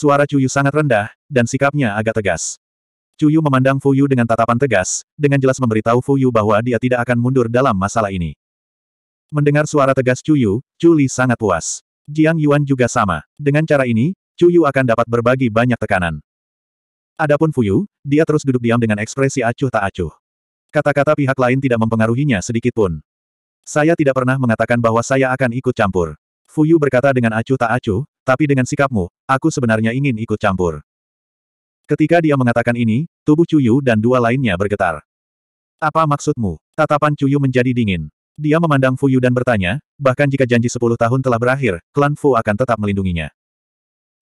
Suara Cuyu sangat rendah, dan sikapnya agak tegas. Cuyu memandang Fuyu dengan tatapan tegas, dengan jelas memberitahu Fuyu bahwa dia tidak akan mundur dalam masalah ini. Mendengar suara tegas Cuyu, Culi sangat puas. Jiang Yuan juga sama. Dengan cara ini, Cuyu akan dapat berbagi banyak tekanan. Adapun Fuyu, dia terus duduk diam dengan ekspresi acuh tak acuh. Kata-kata pihak lain tidak mempengaruhinya sedikitpun. Saya tidak pernah mengatakan bahwa saya akan ikut campur. Fuyu berkata dengan acuh tak acuh, tapi dengan sikapmu, aku sebenarnya ingin ikut campur. Ketika dia mengatakan ini, tubuh Cuyu dan dua lainnya bergetar. Apa maksudmu? Tatapan Cuyu menjadi dingin. Dia memandang Fuyu dan bertanya, bahkan jika janji sepuluh tahun telah berakhir, klan Fu akan tetap melindunginya.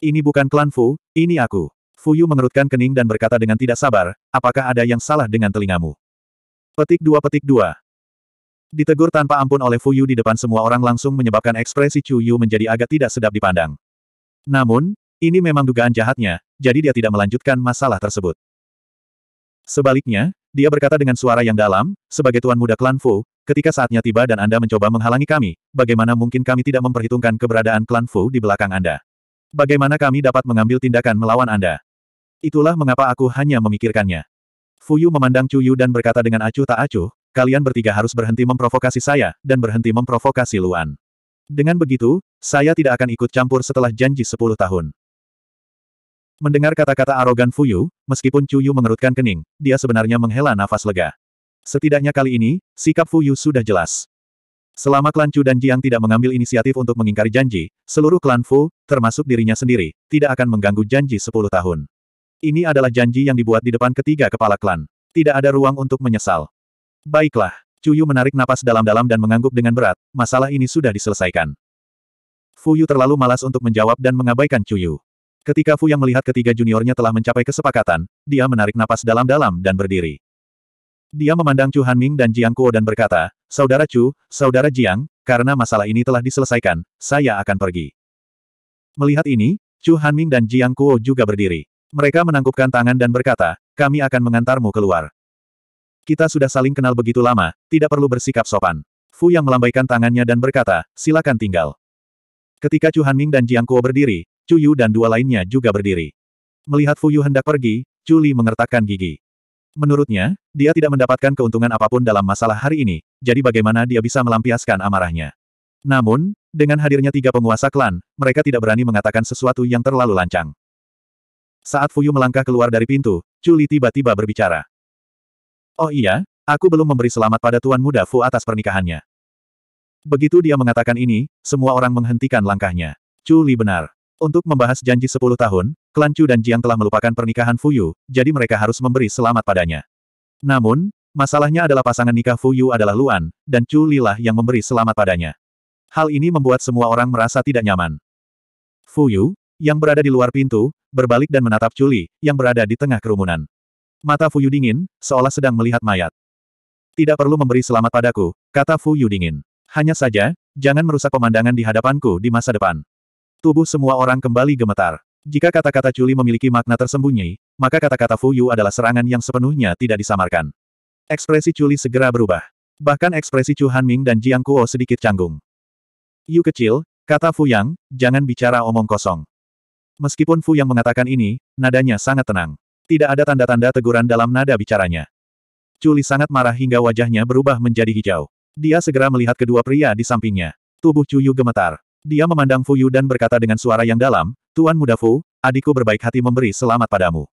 Ini bukan klan Fu, ini aku. Fuyu mengerutkan kening dan berkata dengan tidak sabar, apakah ada yang salah dengan telingamu? Petik dua petik dua. Ditegur tanpa ampun oleh Fuyu di depan semua orang langsung menyebabkan ekspresi Chu Yu menjadi agak tidak sedap dipandang. Namun, ini memang dugaan jahatnya, jadi dia tidak melanjutkan masalah tersebut. Sebaliknya, dia berkata dengan suara yang dalam, sebagai tuan muda klan Fu, ketika saatnya tiba dan Anda mencoba menghalangi kami, bagaimana mungkin kami tidak memperhitungkan keberadaan klan Fu di belakang Anda? Bagaimana kami dapat mengambil tindakan melawan Anda? Itulah mengapa aku hanya memikirkannya. Fuyu memandang Cuyu dan berkata dengan acuh tak acuh, kalian bertiga harus berhenti memprovokasi saya, dan berhenti memprovokasi Luan. Dengan begitu, saya tidak akan ikut campur setelah janji sepuluh tahun. Mendengar kata-kata arogan Fuyu, meskipun Cuyu mengerutkan kening, dia sebenarnya menghela nafas lega. Setidaknya kali ini, sikap Fuyu sudah jelas. Selama klan Chu dan Jiang tidak mengambil inisiatif untuk mengingkari janji, seluruh klan Fu, termasuk dirinya sendiri, tidak akan mengganggu janji sepuluh tahun. Ini adalah janji yang dibuat di depan ketiga kepala klan. Tidak ada ruang untuk menyesal. Baiklah. Cuyu menarik napas dalam-dalam dan mengangguk dengan berat, masalah ini sudah diselesaikan. Fuyu terlalu malas untuk menjawab dan mengabaikan Cuyu. Ketika Fu yang melihat ketiga juniornya telah mencapai kesepakatan, dia menarik napas dalam-dalam dan berdiri. Dia memandang Chu Hanming dan Jiang Kuo dan berkata, Saudara Chu, Saudara Jiang, karena masalah ini telah diselesaikan, saya akan pergi. Melihat ini, Chu Hanming dan Jiang Kuo juga berdiri. Mereka menangkupkan tangan dan berkata, kami akan mengantarmu keluar. Kita sudah saling kenal begitu lama, tidak perlu bersikap sopan. Fu yang melambaikan tangannya dan berkata, silakan tinggal. Ketika Chu Hanming dan Jiang Kuo berdiri, Chu Yu dan dua lainnya juga berdiri. Melihat Fu Yu hendak pergi, Chu Li mengertakkan gigi. Menurutnya, dia tidak mendapatkan keuntungan apapun dalam masalah hari ini, jadi bagaimana dia bisa melampiaskan amarahnya. Namun, dengan hadirnya tiga penguasa klan, mereka tidak berani mengatakan sesuatu yang terlalu lancang. Saat Fuyu melangkah keluar dari pintu, Juli tiba-tiba berbicara. Oh iya, aku belum memberi selamat pada Tuan Muda Fu atas pernikahannya. Begitu dia mengatakan ini, semua orang menghentikan langkahnya. Juli benar. Untuk membahas janji 10 tahun, klan Chu dan Jiang telah melupakan pernikahan Fuyu, jadi mereka harus memberi selamat padanya. Namun, masalahnya adalah pasangan nikah Fuyu adalah Luan, dan Chu lah yang memberi selamat padanya. Hal ini membuat semua orang merasa tidak nyaman. Fuyu, yang berada di luar pintu, berbalik dan menatap Chuli, yang berada di tengah kerumunan. Mata Fuyu dingin, seolah sedang melihat mayat. Tidak perlu memberi selamat padaku, kata Fuyu dingin. Hanya saja, jangan merusak pemandangan di hadapanku di masa depan. Tubuh semua orang kembali gemetar. Jika kata-kata Chuli memiliki makna tersembunyi, maka kata-kata Fu Yu adalah serangan yang sepenuhnya tidak disamarkan. Ekspresi Chuli segera berubah. Bahkan ekspresi Chu Hanming dan Jiang Kuo sedikit canggung. Yu kecil, kata Fu Yang, jangan bicara omong kosong. Meskipun Fu yang mengatakan ini, nadanya sangat tenang. Tidak ada tanda-tanda teguran dalam nada bicaranya. Culi sangat marah hingga wajahnya berubah menjadi hijau. Dia segera melihat kedua pria di sampingnya. Tubuh Cuyu gemetar. Dia memandang Fu Yu dan berkata dengan suara yang dalam, Tuan Muda Fu, adikku berbaik hati memberi selamat padamu.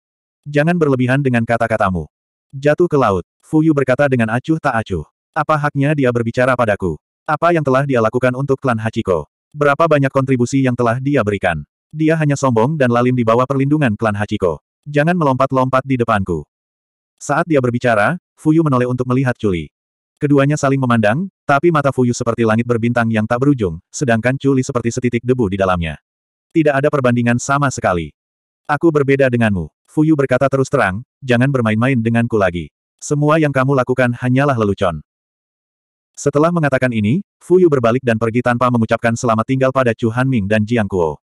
Jangan berlebihan dengan kata-katamu. Jatuh ke laut, Fu Yu berkata dengan acuh tak acuh. Apa haknya dia berbicara padaku? Apa yang telah dia lakukan untuk klan Hachiko? Berapa banyak kontribusi yang telah dia berikan? Dia hanya sombong dan lalim di bawah perlindungan klan Hachiko. Jangan melompat-lompat di depanku. Saat dia berbicara, Fuyu menoleh untuk melihat Chuli. Keduanya saling memandang, tapi mata Fuyu seperti langit berbintang yang tak berujung, sedangkan Chuli seperti setitik debu di dalamnya. Tidak ada perbandingan sama sekali. Aku berbeda denganmu. Fuyu berkata terus terang, jangan bermain-main denganku lagi. Semua yang kamu lakukan hanyalah lelucon. Setelah mengatakan ini, Fuyu berbalik dan pergi tanpa mengucapkan selamat tinggal pada Chu Ming dan Jiang Kuo.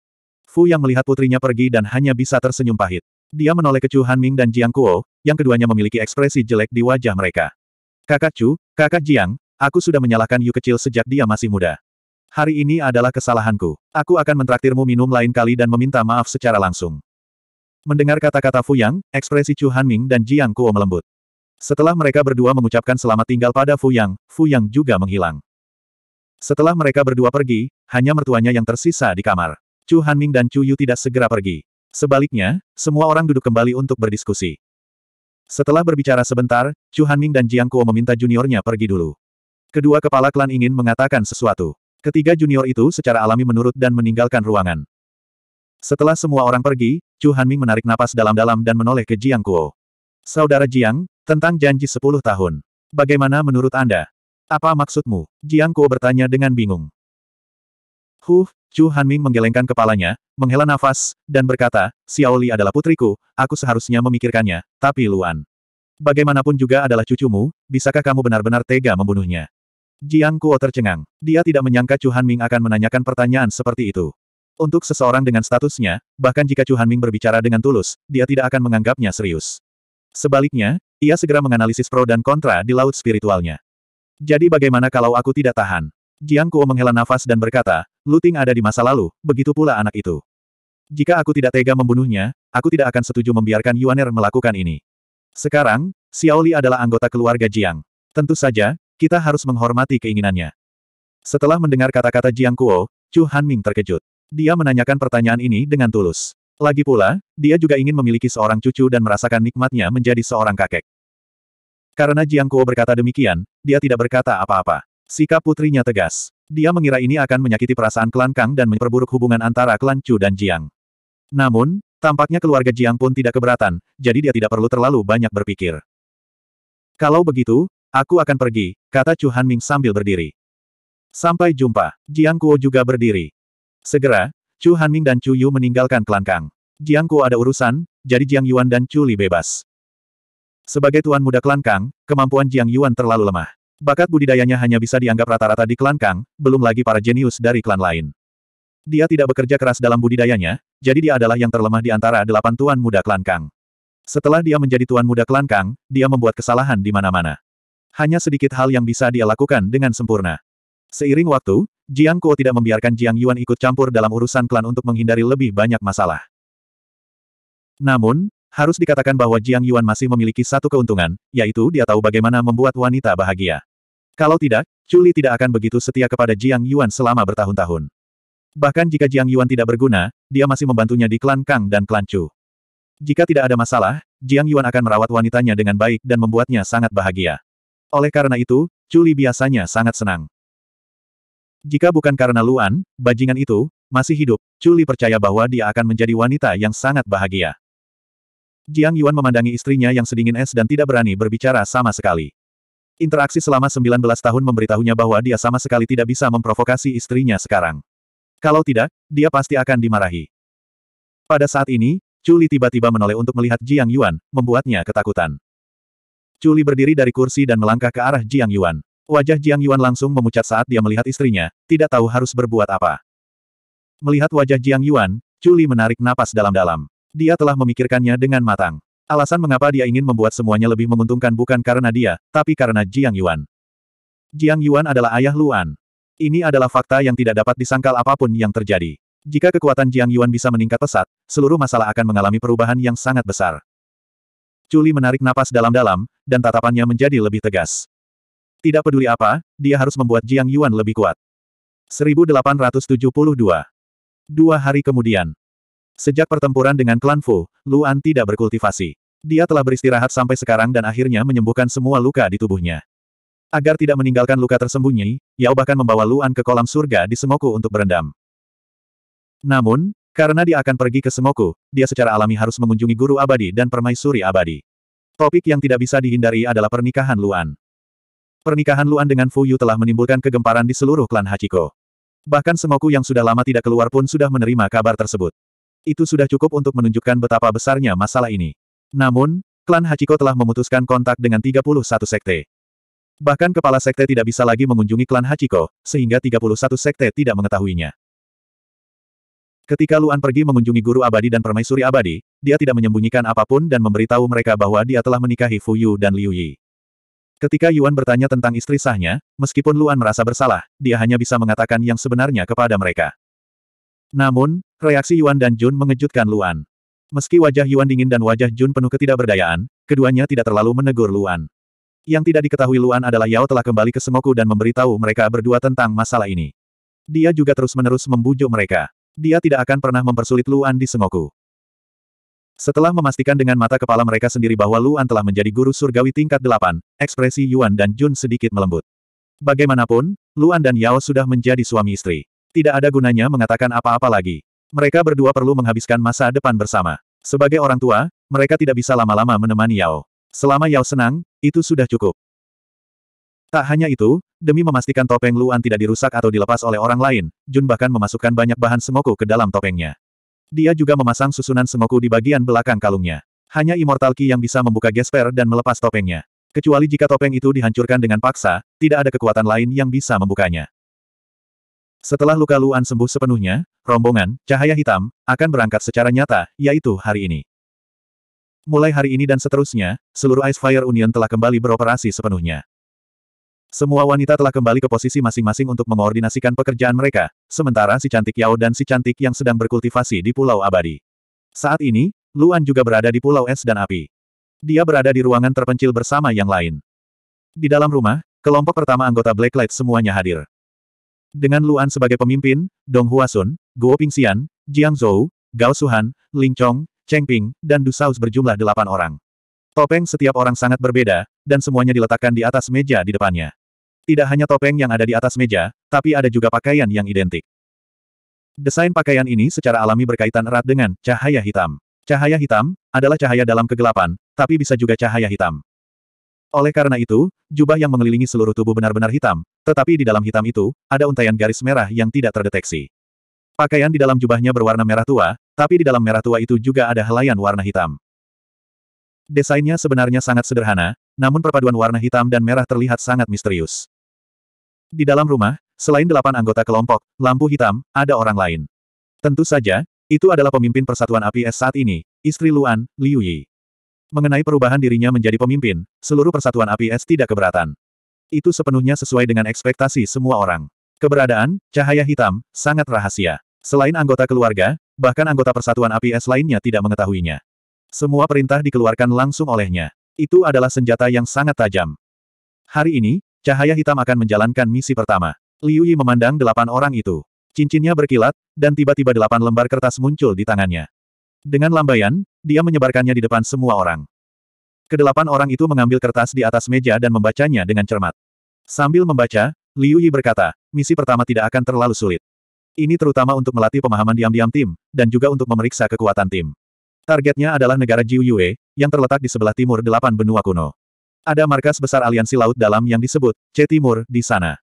Fu yang melihat putrinya pergi dan hanya bisa tersenyum pahit. Dia menoleh ke Chu Hanming dan Jiang Kuo, yang keduanya memiliki ekspresi jelek di wajah mereka. Kakak Chu, kakak Jiang, aku sudah menyalahkan Yu kecil sejak dia masih muda. Hari ini adalah kesalahanku. Aku akan mentraktirmu minum lain kali dan meminta maaf secara langsung. Mendengar kata-kata Fu Yang, ekspresi Chu Hanming dan Jiang Kuo melembut. Setelah mereka berdua mengucapkan selamat tinggal pada Fu Yang, Fu Yang juga menghilang. Setelah mereka berdua pergi, hanya mertuanya yang tersisa di kamar. Chu Hanming dan Chu Yu tidak segera pergi. Sebaliknya, semua orang duduk kembali untuk berdiskusi. Setelah berbicara sebentar, Chu Hanming dan Jiang Kuo meminta juniornya pergi dulu. Kedua kepala klan ingin mengatakan sesuatu. Ketiga junior itu secara alami menurut dan meninggalkan ruangan. Setelah semua orang pergi, Chu Hanming menarik napas dalam-dalam dan menoleh ke Jiang Kuo. Saudara Jiang, tentang janji 10 tahun. Bagaimana menurut Anda? Apa maksudmu? Jiang Kuo bertanya dengan bingung. Huh, Chu Hanming menggelengkan kepalanya, menghela nafas, dan berkata, Xiaoli adalah putriku, aku seharusnya memikirkannya, tapi Luan. Bagaimanapun juga adalah cucumu, bisakah kamu benar-benar tega membunuhnya? Jiang Kuo tercengang. Dia tidak menyangka Chu Hanming akan menanyakan pertanyaan seperti itu. Untuk seseorang dengan statusnya, bahkan jika Chu Hanming berbicara dengan tulus, dia tidak akan menganggapnya serius. Sebaliknya, ia segera menganalisis pro dan kontra di laut spiritualnya. Jadi bagaimana kalau aku tidak tahan? Jiang Kuo menghela nafas dan berkata, Luting ada di masa lalu, begitu pula anak itu. Jika aku tidak tega membunuhnya, aku tidak akan setuju membiarkan Yuaner melakukan ini. Sekarang, Xiaoli adalah anggota keluarga Jiang. Tentu saja, kita harus menghormati keinginannya. Setelah mendengar kata-kata Jiang Kuo, Chu Hanming terkejut. Dia menanyakan pertanyaan ini dengan tulus. Lagi pula, dia juga ingin memiliki seorang cucu dan merasakan nikmatnya menjadi seorang kakek. Karena Jiang Kuo berkata demikian, dia tidak berkata apa-apa. Sikap putrinya tegas. Dia mengira ini akan menyakiti perasaan klan Kang dan memperburuk hubungan antara klan Chu dan Jiang. Namun, tampaknya keluarga Jiang pun tidak keberatan, jadi dia tidak perlu terlalu banyak berpikir. Kalau begitu, aku akan pergi, kata Chu Hanming sambil berdiri. Sampai jumpa, Jiang Kuo juga berdiri. Segera, Chu Hanming dan Chu Yu meninggalkan klan Kang. Jiang Kuo ada urusan, jadi Jiang Yuan dan Chu Li bebas. Sebagai tuan muda klan Kang, kemampuan Jiang Yuan terlalu lemah. Bakat budidayanya hanya bisa dianggap rata-rata di klan Kang, belum lagi para jenius dari klan lain. Dia tidak bekerja keras dalam budidayanya, jadi dia adalah yang terlemah di antara delapan tuan muda klan Kang. Setelah dia menjadi tuan muda klan Kang, dia membuat kesalahan di mana-mana. Hanya sedikit hal yang bisa dia lakukan dengan sempurna. Seiring waktu, Jiang Kuo tidak membiarkan Jiang Yuan ikut campur dalam urusan klan untuk menghindari lebih banyak masalah. Namun, harus dikatakan bahwa Jiang Yuan masih memiliki satu keuntungan, yaitu dia tahu bagaimana membuat wanita bahagia. Kalau tidak, Chuli tidak akan begitu setia kepada Jiang Yuan selama bertahun-tahun. Bahkan jika Jiang Yuan tidak berguna, dia masih membantunya di klan Kang dan klan Chu. Jika tidak ada masalah, Jiang Yuan akan merawat wanitanya dengan baik dan membuatnya sangat bahagia. Oleh karena itu, Chuli biasanya sangat senang. Jika bukan karena Luan, bajingan itu, masih hidup, Chuli percaya bahwa dia akan menjadi wanita yang sangat bahagia. Jiang Yuan memandangi istrinya yang sedingin es dan tidak berani berbicara sama sekali. Interaksi selama 19 tahun memberitahunya bahwa dia sama sekali tidak bisa memprovokasi istrinya sekarang. Kalau tidak, dia pasti akan dimarahi. Pada saat ini, Chuli tiba-tiba menoleh untuk melihat Jiang Yuan, membuatnya ketakutan. Chuli berdiri dari kursi dan melangkah ke arah Jiang Yuan. Wajah Jiang Yuan langsung memucat saat dia melihat istrinya, tidak tahu harus berbuat apa. Melihat wajah Jiang Yuan, Chuli menarik napas dalam-dalam. Dia telah memikirkannya dengan matang. Alasan mengapa dia ingin membuat semuanya lebih menguntungkan bukan karena dia, tapi karena Jiang Yuan. Jiang Yuan adalah ayah Luan. Ini adalah fakta yang tidak dapat disangkal apapun yang terjadi. Jika kekuatan Jiang Yuan bisa meningkat pesat, seluruh masalah akan mengalami perubahan yang sangat besar. Culi menarik napas dalam-dalam, dan tatapannya menjadi lebih tegas. Tidak peduli apa, dia harus membuat Jiang Yuan lebih kuat. 1872 Dua hari kemudian, Sejak pertempuran dengan klan Fu, Luan tidak berkultivasi. Dia telah beristirahat sampai sekarang dan akhirnya menyembuhkan semua luka di tubuhnya. Agar tidak meninggalkan luka tersembunyi, Yao bahkan membawa Luan ke kolam surga di Semoku untuk berendam. Namun, karena dia akan pergi ke Semoku, dia secara alami harus mengunjungi guru abadi dan permaisuri abadi. Topik yang tidak bisa dihindari adalah pernikahan Luan. Pernikahan Luan dengan Fu Yu telah menimbulkan kegemparan di seluruh klan Hachiko. Bahkan Semoku yang sudah lama tidak keluar pun sudah menerima kabar tersebut itu sudah cukup untuk menunjukkan betapa besarnya masalah ini. Namun, klan Hachiko telah memutuskan kontak dengan 31 sekte. Bahkan kepala sekte tidak bisa lagi mengunjungi klan Hachiko, sehingga 31 sekte tidak mengetahuinya. Ketika Luan pergi mengunjungi guru abadi dan permaisuri abadi, dia tidak menyembunyikan apapun dan memberitahu mereka bahwa dia telah menikahi Fu Yu dan Liu Yi. Ketika Yuan bertanya tentang istri sahnya, meskipun Luan merasa bersalah, dia hanya bisa mengatakan yang sebenarnya kepada mereka. Namun, reaksi Yuan dan Jun mengejutkan Luan. Meski wajah Yuan dingin dan wajah Jun penuh ketidakberdayaan, keduanya tidak terlalu menegur Luan. Yang tidak diketahui Luan adalah Yao telah kembali ke Semoku dan memberitahu mereka berdua tentang masalah ini. Dia juga terus-menerus membujuk mereka. Dia tidak akan pernah mempersulit Luan di semoku. Setelah memastikan dengan mata kepala mereka sendiri bahwa Luan telah menjadi guru surgawi tingkat delapan, ekspresi Yuan dan Jun sedikit melembut. Bagaimanapun, Luan dan Yao sudah menjadi suami istri. Tidak ada gunanya mengatakan apa-apa lagi. Mereka berdua perlu menghabiskan masa depan bersama. Sebagai orang tua, mereka tidak bisa lama-lama menemani Yao. Selama Yao senang, itu sudah cukup. Tak hanya itu, demi memastikan topeng Luan tidak dirusak atau dilepas oleh orang lain, Jun bahkan memasukkan banyak bahan semoku ke dalam topengnya. Dia juga memasang susunan semoku di bagian belakang kalungnya. Hanya Immortal Ki yang bisa membuka gesper dan melepas topengnya. Kecuali jika topeng itu dihancurkan dengan paksa, tidak ada kekuatan lain yang bisa membukanya. Setelah luka Luan sembuh sepenuhnya, rombongan, cahaya hitam, akan berangkat secara nyata, yaitu hari ini. Mulai hari ini dan seterusnya, seluruh Ice Fire Union telah kembali beroperasi sepenuhnya. Semua wanita telah kembali ke posisi masing-masing untuk mengoordinasikan pekerjaan mereka, sementara si cantik Yao dan si cantik yang sedang berkultivasi di Pulau Abadi. Saat ini, Luan juga berada di Pulau Es dan Api. Dia berada di ruangan terpencil bersama yang lain. Di dalam rumah, kelompok pertama anggota Blacklight semuanya hadir. Dengan Luan sebagai pemimpin, Dong Huasun, Guo Pingxian, Jiang Zhou, Gao Suhan, Ling Chong, Cheng Ping, dan Du Saus berjumlah delapan orang. Topeng setiap orang sangat berbeda, dan semuanya diletakkan di atas meja di depannya. Tidak hanya topeng yang ada di atas meja, tapi ada juga pakaian yang identik. Desain pakaian ini secara alami berkaitan erat dengan cahaya hitam. Cahaya hitam adalah cahaya dalam kegelapan, tapi bisa juga cahaya hitam. Oleh karena itu, jubah yang mengelilingi seluruh tubuh benar-benar hitam, tetapi di dalam hitam itu, ada untaian garis merah yang tidak terdeteksi. Pakaian di dalam jubahnya berwarna merah tua, tapi di dalam merah tua itu juga ada helaian warna hitam. Desainnya sebenarnya sangat sederhana, namun perpaduan warna hitam dan merah terlihat sangat misterius. Di dalam rumah, selain delapan anggota kelompok, lampu hitam, ada orang lain. Tentu saja, itu adalah pemimpin Persatuan APS saat ini, istri Luan, Liu Yi mengenai perubahan dirinya menjadi pemimpin, seluruh persatuan api es tidak keberatan. Itu sepenuhnya sesuai dengan ekspektasi semua orang. Keberadaan, cahaya hitam, sangat rahasia. Selain anggota keluarga, bahkan anggota persatuan api es lainnya tidak mengetahuinya. Semua perintah dikeluarkan langsung olehnya. Itu adalah senjata yang sangat tajam. Hari ini, cahaya hitam akan menjalankan misi pertama. Liu Yi memandang delapan orang itu. Cincinnya berkilat, dan tiba-tiba delapan lembar kertas muncul di tangannya. Dengan lambaian, dia menyebarkannya di depan semua orang. Kedelapan orang itu mengambil kertas di atas meja dan membacanya dengan cermat. Sambil membaca, Liu Yi berkata, misi pertama tidak akan terlalu sulit. Ini terutama untuk melatih pemahaman diam-diam tim, dan juga untuk memeriksa kekuatan tim. Targetnya adalah negara Jiu Yue, yang terletak di sebelah timur delapan benua kuno. Ada markas besar aliansi laut dalam yang disebut C Timur di sana.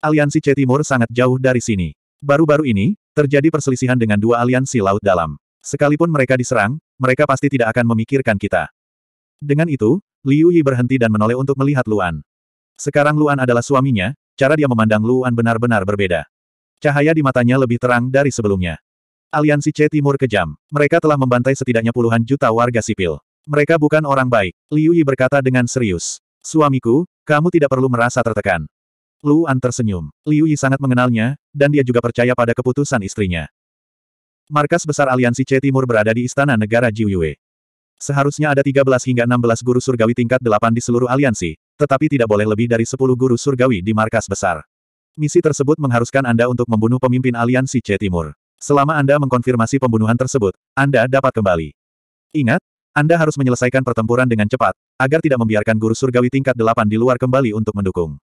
Aliansi C Timur sangat jauh dari sini. Baru-baru ini, terjadi perselisihan dengan dua aliansi laut dalam. Sekalipun mereka diserang, mereka pasti tidak akan memikirkan kita. Dengan itu, Liu Yi berhenti dan menoleh untuk melihat Luan. Sekarang Luan adalah suaminya, cara dia memandang Luan benar-benar berbeda. Cahaya di matanya lebih terang dari sebelumnya. Aliansi C Timur kejam. Mereka telah membantai setidaknya puluhan juta warga sipil. Mereka bukan orang baik, Liu Yi berkata dengan serius. Suamiku, kamu tidak perlu merasa tertekan. Luan tersenyum. Liu Yi sangat mengenalnya, dan dia juga percaya pada keputusan istrinya. Markas besar aliansi C Timur berada di Istana Negara Jiuyue. Seharusnya ada 13 hingga 16 guru surgawi tingkat 8 di seluruh aliansi, tetapi tidak boleh lebih dari 10 guru surgawi di markas besar. Misi tersebut mengharuskan Anda untuk membunuh pemimpin aliansi C Timur. Selama Anda mengkonfirmasi pembunuhan tersebut, Anda dapat kembali. Ingat, Anda harus menyelesaikan pertempuran dengan cepat, agar tidak membiarkan guru surgawi tingkat 8 di luar kembali untuk mendukung.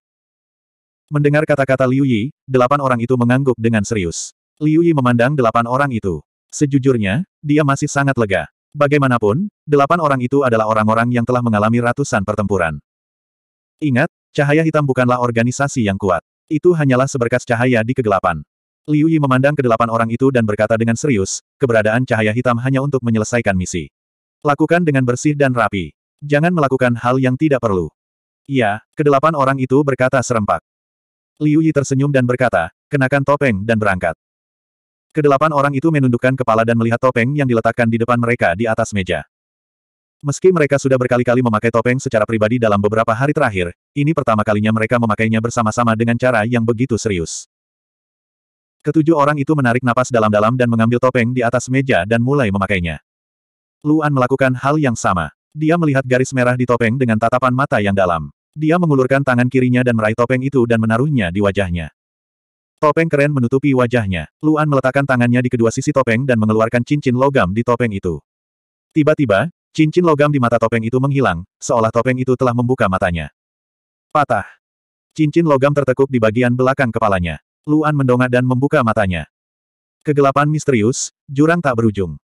Mendengar kata-kata Liu Yi, delapan orang itu mengangguk dengan serius. Liu Yi memandang delapan orang itu. Sejujurnya, dia masih sangat lega. Bagaimanapun, delapan orang itu adalah orang-orang yang telah mengalami ratusan pertempuran. Ingat, cahaya hitam bukanlah organisasi yang kuat. Itu hanyalah seberkas cahaya di kegelapan. Liu Yi memandang ke delapan orang itu dan berkata dengan serius, keberadaan cahaya hitam hanya untuk menyelesaikan misi. Lakukan dengan bersih dan rapi. Jangan melakukan hal yang tidak perlu. Ya, kedelapan orang itu berkata serempak. Liu Yi tersenyum dan berkata, kenakan topeng dan berangkat. Kedelapan orang itu menundukkan kepala dan melihat topeng yang diletakkan di depan mereka di atas meja. Meski mereka sudah berkali-kali memakai topeng secara pribadi dalam beberapa hari terakhir, ini pertama kalinya mereka memakainya bersama-sama dengan cara yang begitu serius. Ketujuh orang itu menarik napas dalam-dalam dan mengambil topeng di atas meja dan mulai memakainya. Luan melakukan hal yang sama. Dia melihat garis merah di topeng dengan tatapan mata yang dalam. Dia mengulurkan tangan kirinya dan meraih topeng itu dan menaruhnya di wajahnya. Topeng keren menutupi wajahnya. Luan meletakkan tangannya di kedua sisi topeng dan mengeluarkan cincin logam di topeng itu. Tiba-tiba, cincin logam di mata topeng itu menghilang, seolah topeng itu telah membuka matanya. Patah. Cincin logam tertekuk di bagian belakang kepalanya. Luan mendongak dan membuka matanya. Kegelapan misterius, jurang tak berujung.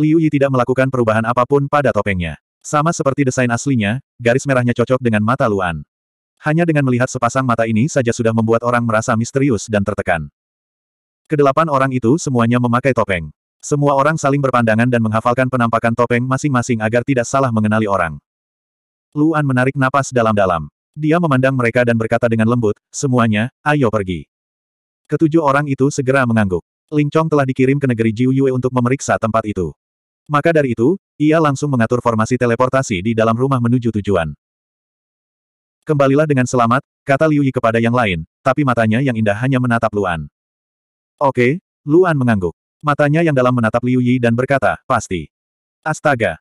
Liu Yi tidak melakukan perubahan apapun pada topengnya. Sama seperti desain aslinya, garis merahnya cocok dengan mata Luan. Hanya dengan melihat sepasang mata ini saja sudah membuat orang merasa misterius dan tertekan. Kedelapan orang itu semuanya memakai topeng. Semua orang saling berpandangan dan menghafalkan penampakan topeng masing-masing agar tidak salah mengenali orang. Luan menarik napas dalam-dalam. Dia memandang mereka dan berkata dengan lembut, semuanya, ayo pergi. Ketujuh orang itu segera mengangguk. Ling Chong telah dikirim ke negeri Jiu Yue untuk memeriksa tempat itu. Maka dari itu, ia langsung mengatur formasi teleportasi di dalam rumah menuju tujuan. Kembalilah dengan selamat, kata Liu Yi kepada yang lain, tapi matanya yang indah hanya menatap Luan. Oke, Luan mengangguk. Matanya yang dalam menatap Liu Yi dan berkata, pasti. Astaga.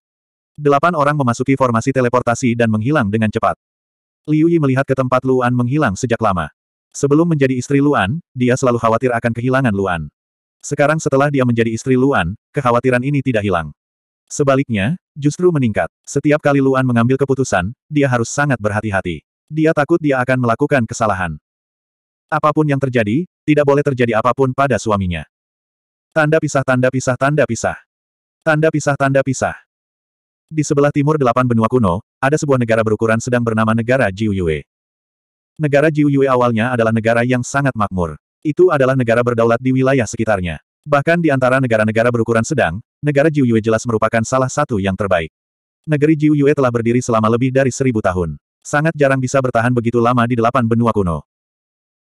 Delapan orang memasuki formasi teleportasi dan menghilang dengan cepat. Liu Yi melihat ke tempat Luan menghilang sejak lama. Sebelum menjadi istri Luan, dia selalu khawatir akan kehilangan Luan. Sekarang setelah dia menjadi istri Luan, kekhawatiran ini tidak hilang. Sebaliknya, justru meningkat. Setiap kali Luan mengambil keputusan, dia harus sangat berhati-hati. Dia takut dia akan melakukan kesalahan. Apapun yang terjadi, tidak boleh terjadi apapun pada suaminya. Tanda pisah tanda pisah tanda pisah. Tanda pisah tanda pisah. Di sebelah timur delapan benua kuno, ada sebuah negara berukuran sedang bernama negara Jiuyue. Negara Jiuyue awalnya adalah negara yang sangat makmur. Itu adalah negara berdaulat di wilayah sekitarnya. Bahkan di antara negara-negara berukuran sedang, negara Jiuyue jelas merupakan salah satu yang terbaik. Negeri Jiuyue telah berdiri selama lebih dari seribu tahun sangat jarang bisa bertahan begitu lama di delapan benua kuno.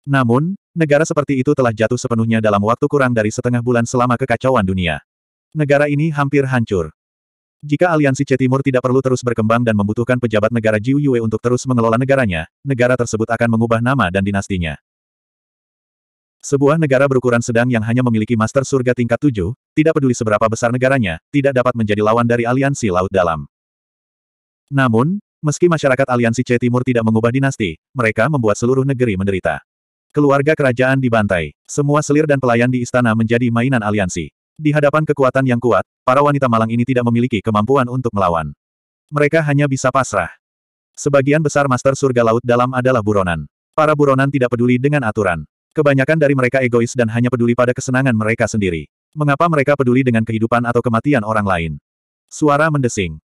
Namun, negara seperti itu telah jatuh sepenuhnya dalam waktu kurang dari setengah bulan selama kekacauan dunia. Negara ini hampir hancur. Jika aliansi C Timur tidak perlu terus berkembang dan membutuhkan pejabat negara Jiu Yue untuk terus mengelola negaranya, negara tersebut akan mengubah nama dan dinastinya. Sebuah negara berukuran sedang yang hanya memiliki master surga tingkat 7, tidak peduli seberapa besar negaranya, tidak dapat menjadi lawan dari aliansi laut dalam. Namun, Meski masyarakat aliansi C Timur tidak mengubah dinasti, mereka membuat seluruh negeri menderita. Keluarga kerajaan dibantai, semua selir dan pelayan di istana menjadi mainan aliansi. Di hadapan kekuatan yang kuat, para wanita malang ini tidak memiliki kemampuan untuk melawan. Mereka hanya bisa pasrah. Sebagian besar master surga laut dalam adalah buronan. Para buronan tidak peduli dengan aturan. Kebanyakan dari mereka egois dan hanya peduli pada kesenangan mereka sendiri. Mengapa mereka peduli dengan kehidupan atau kematian orang lain? Suara mendesing.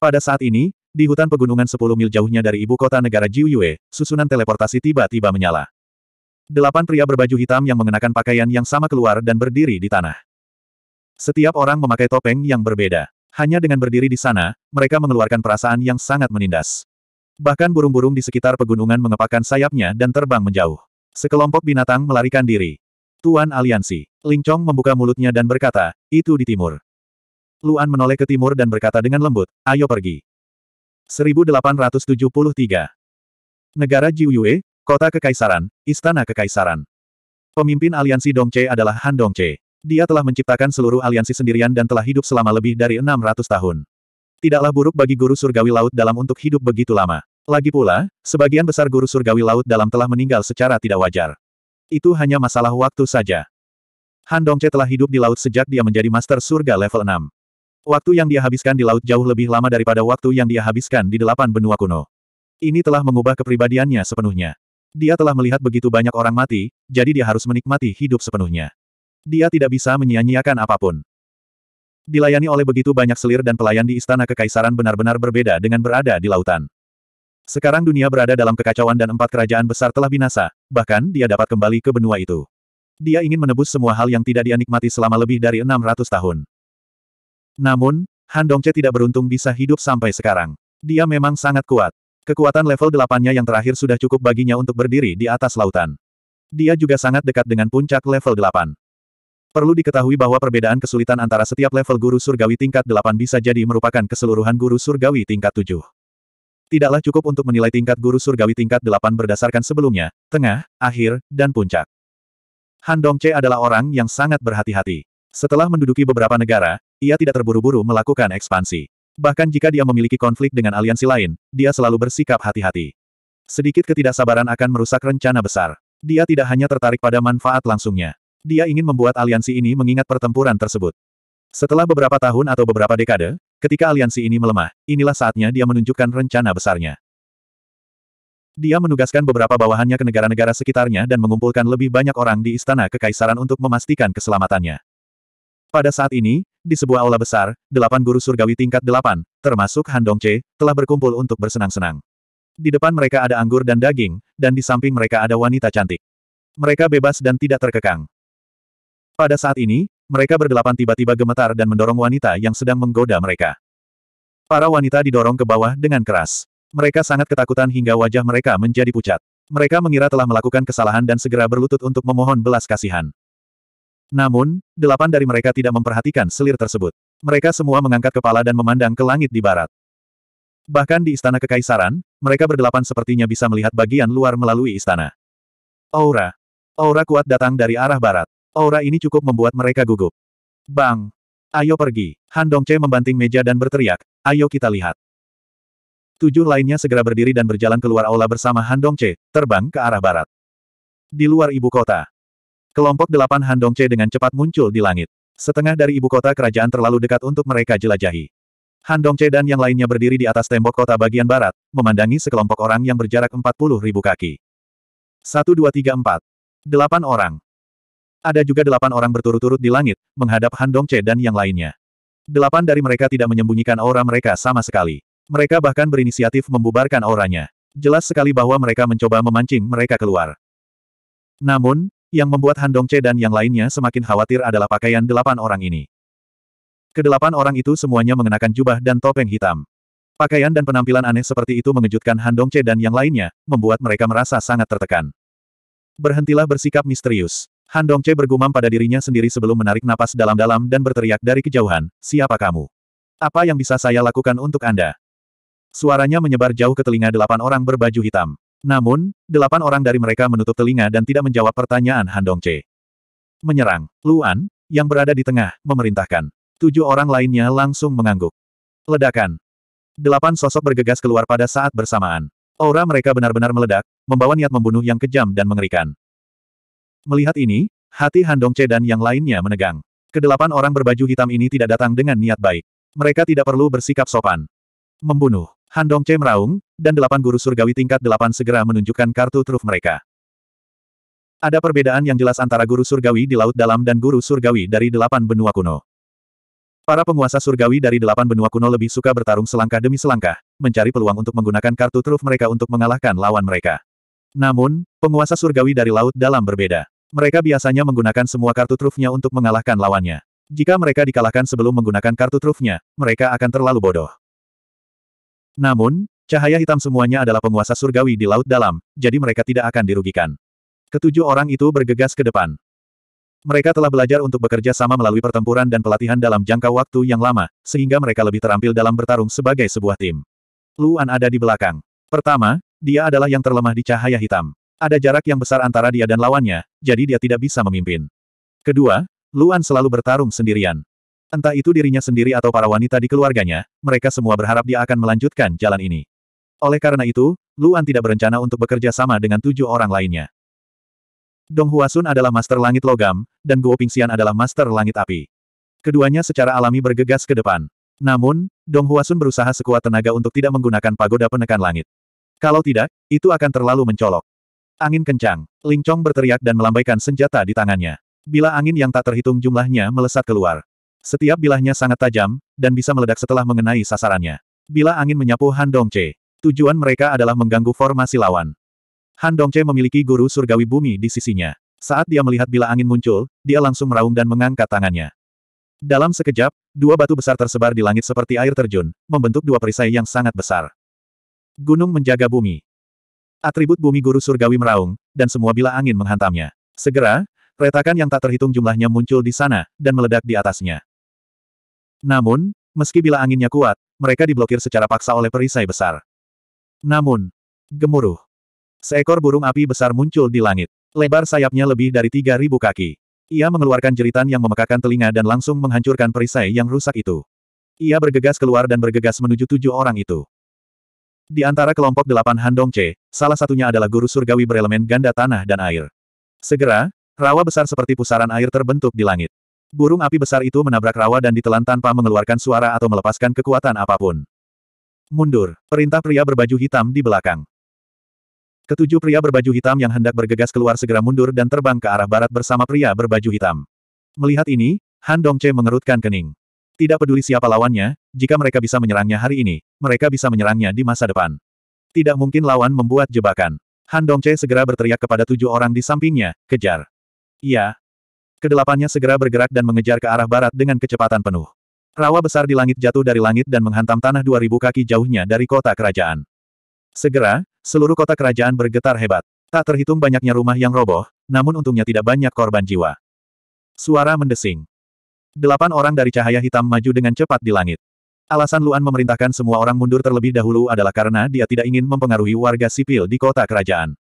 Pada saat ini, di hutan pegunungan 10 mil jauhnya dari ibu kota negara Jiuyue, susunan teleportasi tiba-tiba menyala. Delapan pria berbaju hitam yang mengenakan pakaian yang sama keluar dan berdiri di tanah. Setiap orang memakai topeng yang berbeda. Hanya dengan berdiri di sana, mereka mengeluarkan perasaan yang sangat menindas. Bahkan burung-burung di sekitar pegunungan mengepakkan sayapnya dan terbang menjauh. Sekelompok binatang melarikan diri. Tuan Aliansi, Ling membuka mulutnya dan berkata, itu di timur. Luan menoleh ke timur dan berkata dengan lembut, ayo pergi. 1873. Negara Jiuyue, Kota Kekaisaran, Istana Kekaisaran. Pemimpin aliansi Dongce adalah Han Dongce. Dia telah menciptakan seluruh aliansi sendirian dan telah hidup selama lebih dari 600 tahun. Tidaklah buruk bagi guru surgawi laut dalam untuk hidup begitu lama. Lagi pula, sebagian besar guru surgawi laut dalam telah meninggal secara tidak wajar. Itu hanya masalah waktu saja. Han Dongce telah hidup di laut sejak dia menjadi master surga level 6. Waktu yang dia habiskan di laut jauh lebih lama daripada waktu yang dia habiskan di delapan benua kuno. Ini telah mengubah kepribadiannya sepenuhnya. Dia telah melihat begitu banyak orang mati, jadi dia harus menikmati hidup sepenuhnya. Dia tidak bisa menyia-nyiakan apapun. Dilayani oleh begitu banyak selir dan pelayan di istana kekaisaran benar-benar berbeda dengan berada di lautan. Sekarang dunia berada dalam kekacauan dan empat kerajaan besar telah binasa, bahkan dia dapat kembali ke benua itu. Dia ingin menebus semua hal yang tidak dia nikmati selama lebih dari 600 tahun. Namun, Han Dongce tidak beruntung bisa hidup sampai sekarang. Dia memang sangat kuat. Kekuatan level delapannya yang terakhir sudah cukup baginya untuk berdiri di atas lautan. Dia juga sangat dekat dengan puncak level delapan. Perlu diketahui bahwa perbedaan kesulitan antara setiap level guru surgawi tingkat delapan bisa jadi merupakan keseluruhan guru surgawi tingkat tujuh. Tidaklah cukup untuk menilai tingkat guru surgawi tingkat delapan berdasarkan sebelumnya, tengah, akhir, dan puncak. Han Dongce adalah orang yang sangat berhati-hati. Setelah menduduki beberapa negara, ia tidak terburu-buru melakukan ekspansi. Bahkan jika dia memiliki konflik dengan aliansi lain, dia selalu bersikap hati-hati. Sedikit ketidaksabaran akan merusak rencana besar. Dia tidak hanya tertarik pada manfaat langsungnya. Dia ingin membuat aliansi ini mengingat pertempuran tersebut. Setelah beberapa tahun atau beberapa dekade, ketika aliansi ini melemah, inilah saatnya dia menunjukkan rencana besarnya. Dia menugaskan beberapa bawahannya ke negara-negara sekitarnya dan mengumpulkan lebih banyak orang di istana kekaisaran untuk memastikan keselamatannya. Pada saat ini, di sebuah aula besar, delapan guru surgawi tingkat delapan, termasuk Han Dongche, telah berkumpul untuk bersenang-senang. Di depan mereka ada anggur dan daging, dan di samping mereka ada wanita cantik. Mereka bebas dan tidak terkekang. Pada saat ini, mereka berdelapan tiba-tiba gemetar dan mendorong wanita yang sedang menggoda mereka. Para wanita didorong ke bawah dengan keras. Mereka sangat ketakutan hingga wajah mereka menjadi pucat. Mereka mengira telah melakukan kesalahan dan segera berlutut untuk memohon belas kasihan. Namun, delapan dari mereka tidak memperhatikan selir tersebut. Mereka semua mengangkat kepala dan memandang ke langit di barat. Bahkan di istana kekaisaran, mereka berdelapan sepertinya bisa melihat bagian luar melalui istana. Aura. Aura kuat datang dari arah barat. Aura ini cukup membuat mereka gugup. Bang! Ayo pergi! Han Dongce membanting meja dan berteriak, ayo kita lihat. Tujuh lainnya segera berdiri dan berjalan keluar aula bersama Han Dongce, terbang ke arah barat. Di luar ibu kota, Kelompok delapan Handongce dengan cepat muncul di langit. Setengah dari ibu kota kerajaan terlalu dekat untuk mereka jelajahi. Handongce dan yang lainnya berdiri di atas tembok kota bagian barat, memandangi sekelompok orang yang berjarak empat puluh ribu kaki. Satu dua tiga empat. Delapan orang. Ada juga delapan orang berturut-turut di langit, menghadap Handongce dan yang lainnya. Delapan dari mereka tidak menyembunyikan aura mereka sama sekali. Mereka bahkan berinisiatif membubarkan auranya. Jelas sekali bahwa mereka mencoba memancing mereka keluar. Namun, yang membuat Han Dongce dan yang lainnya semakin khawatir adalah pakaian delapan orang ini. Kedelapan orang itu semuanya mengenakan jubah dan topeng hitam. Pakaian dan penampilan aneh seperti itu mengejutkan Han Dongce dan yang lainnya, membuat mereka merasa sangat tertekan. Berhentilah bersikap misterius. Han Dongce bergumam pada dirinya sendiri sebelum menarik napas dalam-dalam dan berteriak dari kejauhan, siapa kamu? Apa yang bisa saya lakukan untuk Anda? Suaranya menyebar jauh ke telinga delapan orang berbaju hitam. Namun, delapan orang dari mereka menutup telinga dan tidak menjawab pertanyaan Han Dongce. Menyerang, Luan, yang berada di tengah, memerintahkan. Tujuh orang lainnya langsung mengangguk. Ledakan. Delapan sosok bergegas keluar pada saat bersamaan. Aura mereka benar-benar meledak, membawa niat membunuh yang kejam dan mengerikan. Melihat ini, hati Han Dongce dan yang lainnya menegang. Kedelapan orang berbaju hitam ini tidak datang dengan niat baik. Mereka tidak perlu bersikap sopan. Membunuh. Han Che meraung, dan delapan guru surgawi tingkat delapan segera menunjukkan kartu truf mereka. Ada perbedaan yang jelas antara guru surgawi di Laut Dalam dan guru surgawi dari delapan benua kuno. Para penguasa surgawi dari delapan benua kuno lebih suka bertarung selangkah demi selangkah, mencari peluang untuk menggunakan kartu truf mereka untuk mengalahkan lawan mereka. Namun, penguasa surgawi dari Laut Dalam berbeda. Mereka biasanya menggunakan semua kartu trufnya untuk mengalahkan lawannya. Jika mereka dikalahkan sebelum menggunakan kartu trufnya, mereka akan terlalu bodoh. Namun, cahaya hitam semuanya adalah penguasa surgawi di Laut Dalam, jadi mereka tidak akan dirugikan. Ketujuh orang itu bergegas ke depan. Mereka telah belajar untuk bekerja sama melalui pertempuran dan pelatihan dalam jangka waktu yang lama, sehingga mereka lebih terampil dalam bertarung sebagai sebuah tim. Luan ada di belakang. Pertama, dia adalah yang terlemah di cahaya hitam. Ada jarak yang besar antara dia dan lawannya, jadi dia tidak bisa memimpin. Kedua, Luan selalu bertarung sendirian. Entah itu dirinya sendiri atau para wanita di keluarganya, mereka semua berharap dia akan melanjutkan jalan ini. Oleh karena itu, Luan tidak berencana untuk bekerja sama dengan tujuh orang lainnya. Dong Huasun adalah Master Langit Logam, dan Guo Pingxian adalah Master Langit Api. Keduanya secara alami bergegas ke depan. Namun, Dong Huasun berusaha sekuat tenaga untuk tidak menggunakan pagoda penekan langit. Kalau tidak, itu akan terlalu mencolok. Angin kencang, Ling Chong berteriak dan melambaikan senjata di tangannya. Bila angin yang tak terhitung jumlahnya melesat keluar. Setiap bilahnya sangat tajam, dan bisa meledak setelah mengenai sasarannya. Bila angin menyapu Han tujuan mereka adalah mengganggu formasi lawan. Han memiliki guru surgawi bumi di sisinya. Saat dia melihat bila angin muncul, dia langsung meraung dan mengangkat tangannya. Dalam sekejap, dua batu besar tersebar di langit seperti air terjun, membentuk dua perisai yang sangat besar. Gunung menjaga bumi. Atribut bumi guru surgawi meraung, dan semua bila angin menghantamnya. Segera, retakan yang tak terhitung jumlahnya muncul di sana, dan meledak di atasnya. Namun, meski bila anginnya kuat, mereka diblokir secara paksa oleh perisai besar. Namun, gemuruh. Seekor burung api besar muncul di langit. Lebar sayapnya lebih dari 3.000 kaki. Ia mengeluarkan jeritan yang memekakan telinga dan langsung menghancurkan perisai yang rusak itu. Ia bergegas keluar dan bergegas menuju tujuh orang itu. Di antara kelompok delapan Handong C, salah satunya adalah guru surgawi berelemen ganda tanah dan air. Segera, rawa besar seperti pusaran air terbentuk di langit. Burung api besar itu menabrak rawa dan ditelan tanpa mengeluarkan suara atau melepaskan kekuatan apapun. Mundur, perintah pria berbaju hitam di belakang. Ketujuh pria berbaju hitam yang hendak bergegas keluar segera mundur dan terbang ke arah barat bersama pria berbaju hitam. Melihat ini, Han Dongce mengerutkan kening. Tidak peduli siapa lawannya, jika mereka bisa menyerangnya hari ini, mereka bisa menyerangnya di masa depan. Tidak mungkin lawan membuat jebakan. Han Dongce segera berteriak kepada tujuh orang di sampingnya, kejar. Iya, Kedelapannya segera bergerak dan mengejar ke arah barat dengan kecepatan penuh. Rawa besar di langit jatuh dari langit dan menghantam tanah 2000 kaki jauhnya dari kota kerajaan. Segera, seluruh kota kerajaan bergetar hebat. Tak terhitung banyaknya rumah yang roboh, namun untungnya tidak banyak korban jiwa. Suara mendesing. Delapan orang dari cahaya hitam maju dengan cepat di langit. Alasan Luan memerintahkan semua orang mundur terlebih dahulu adalah karena dia tidak ingin mempengaruhi warga sipil di kota kerajaan.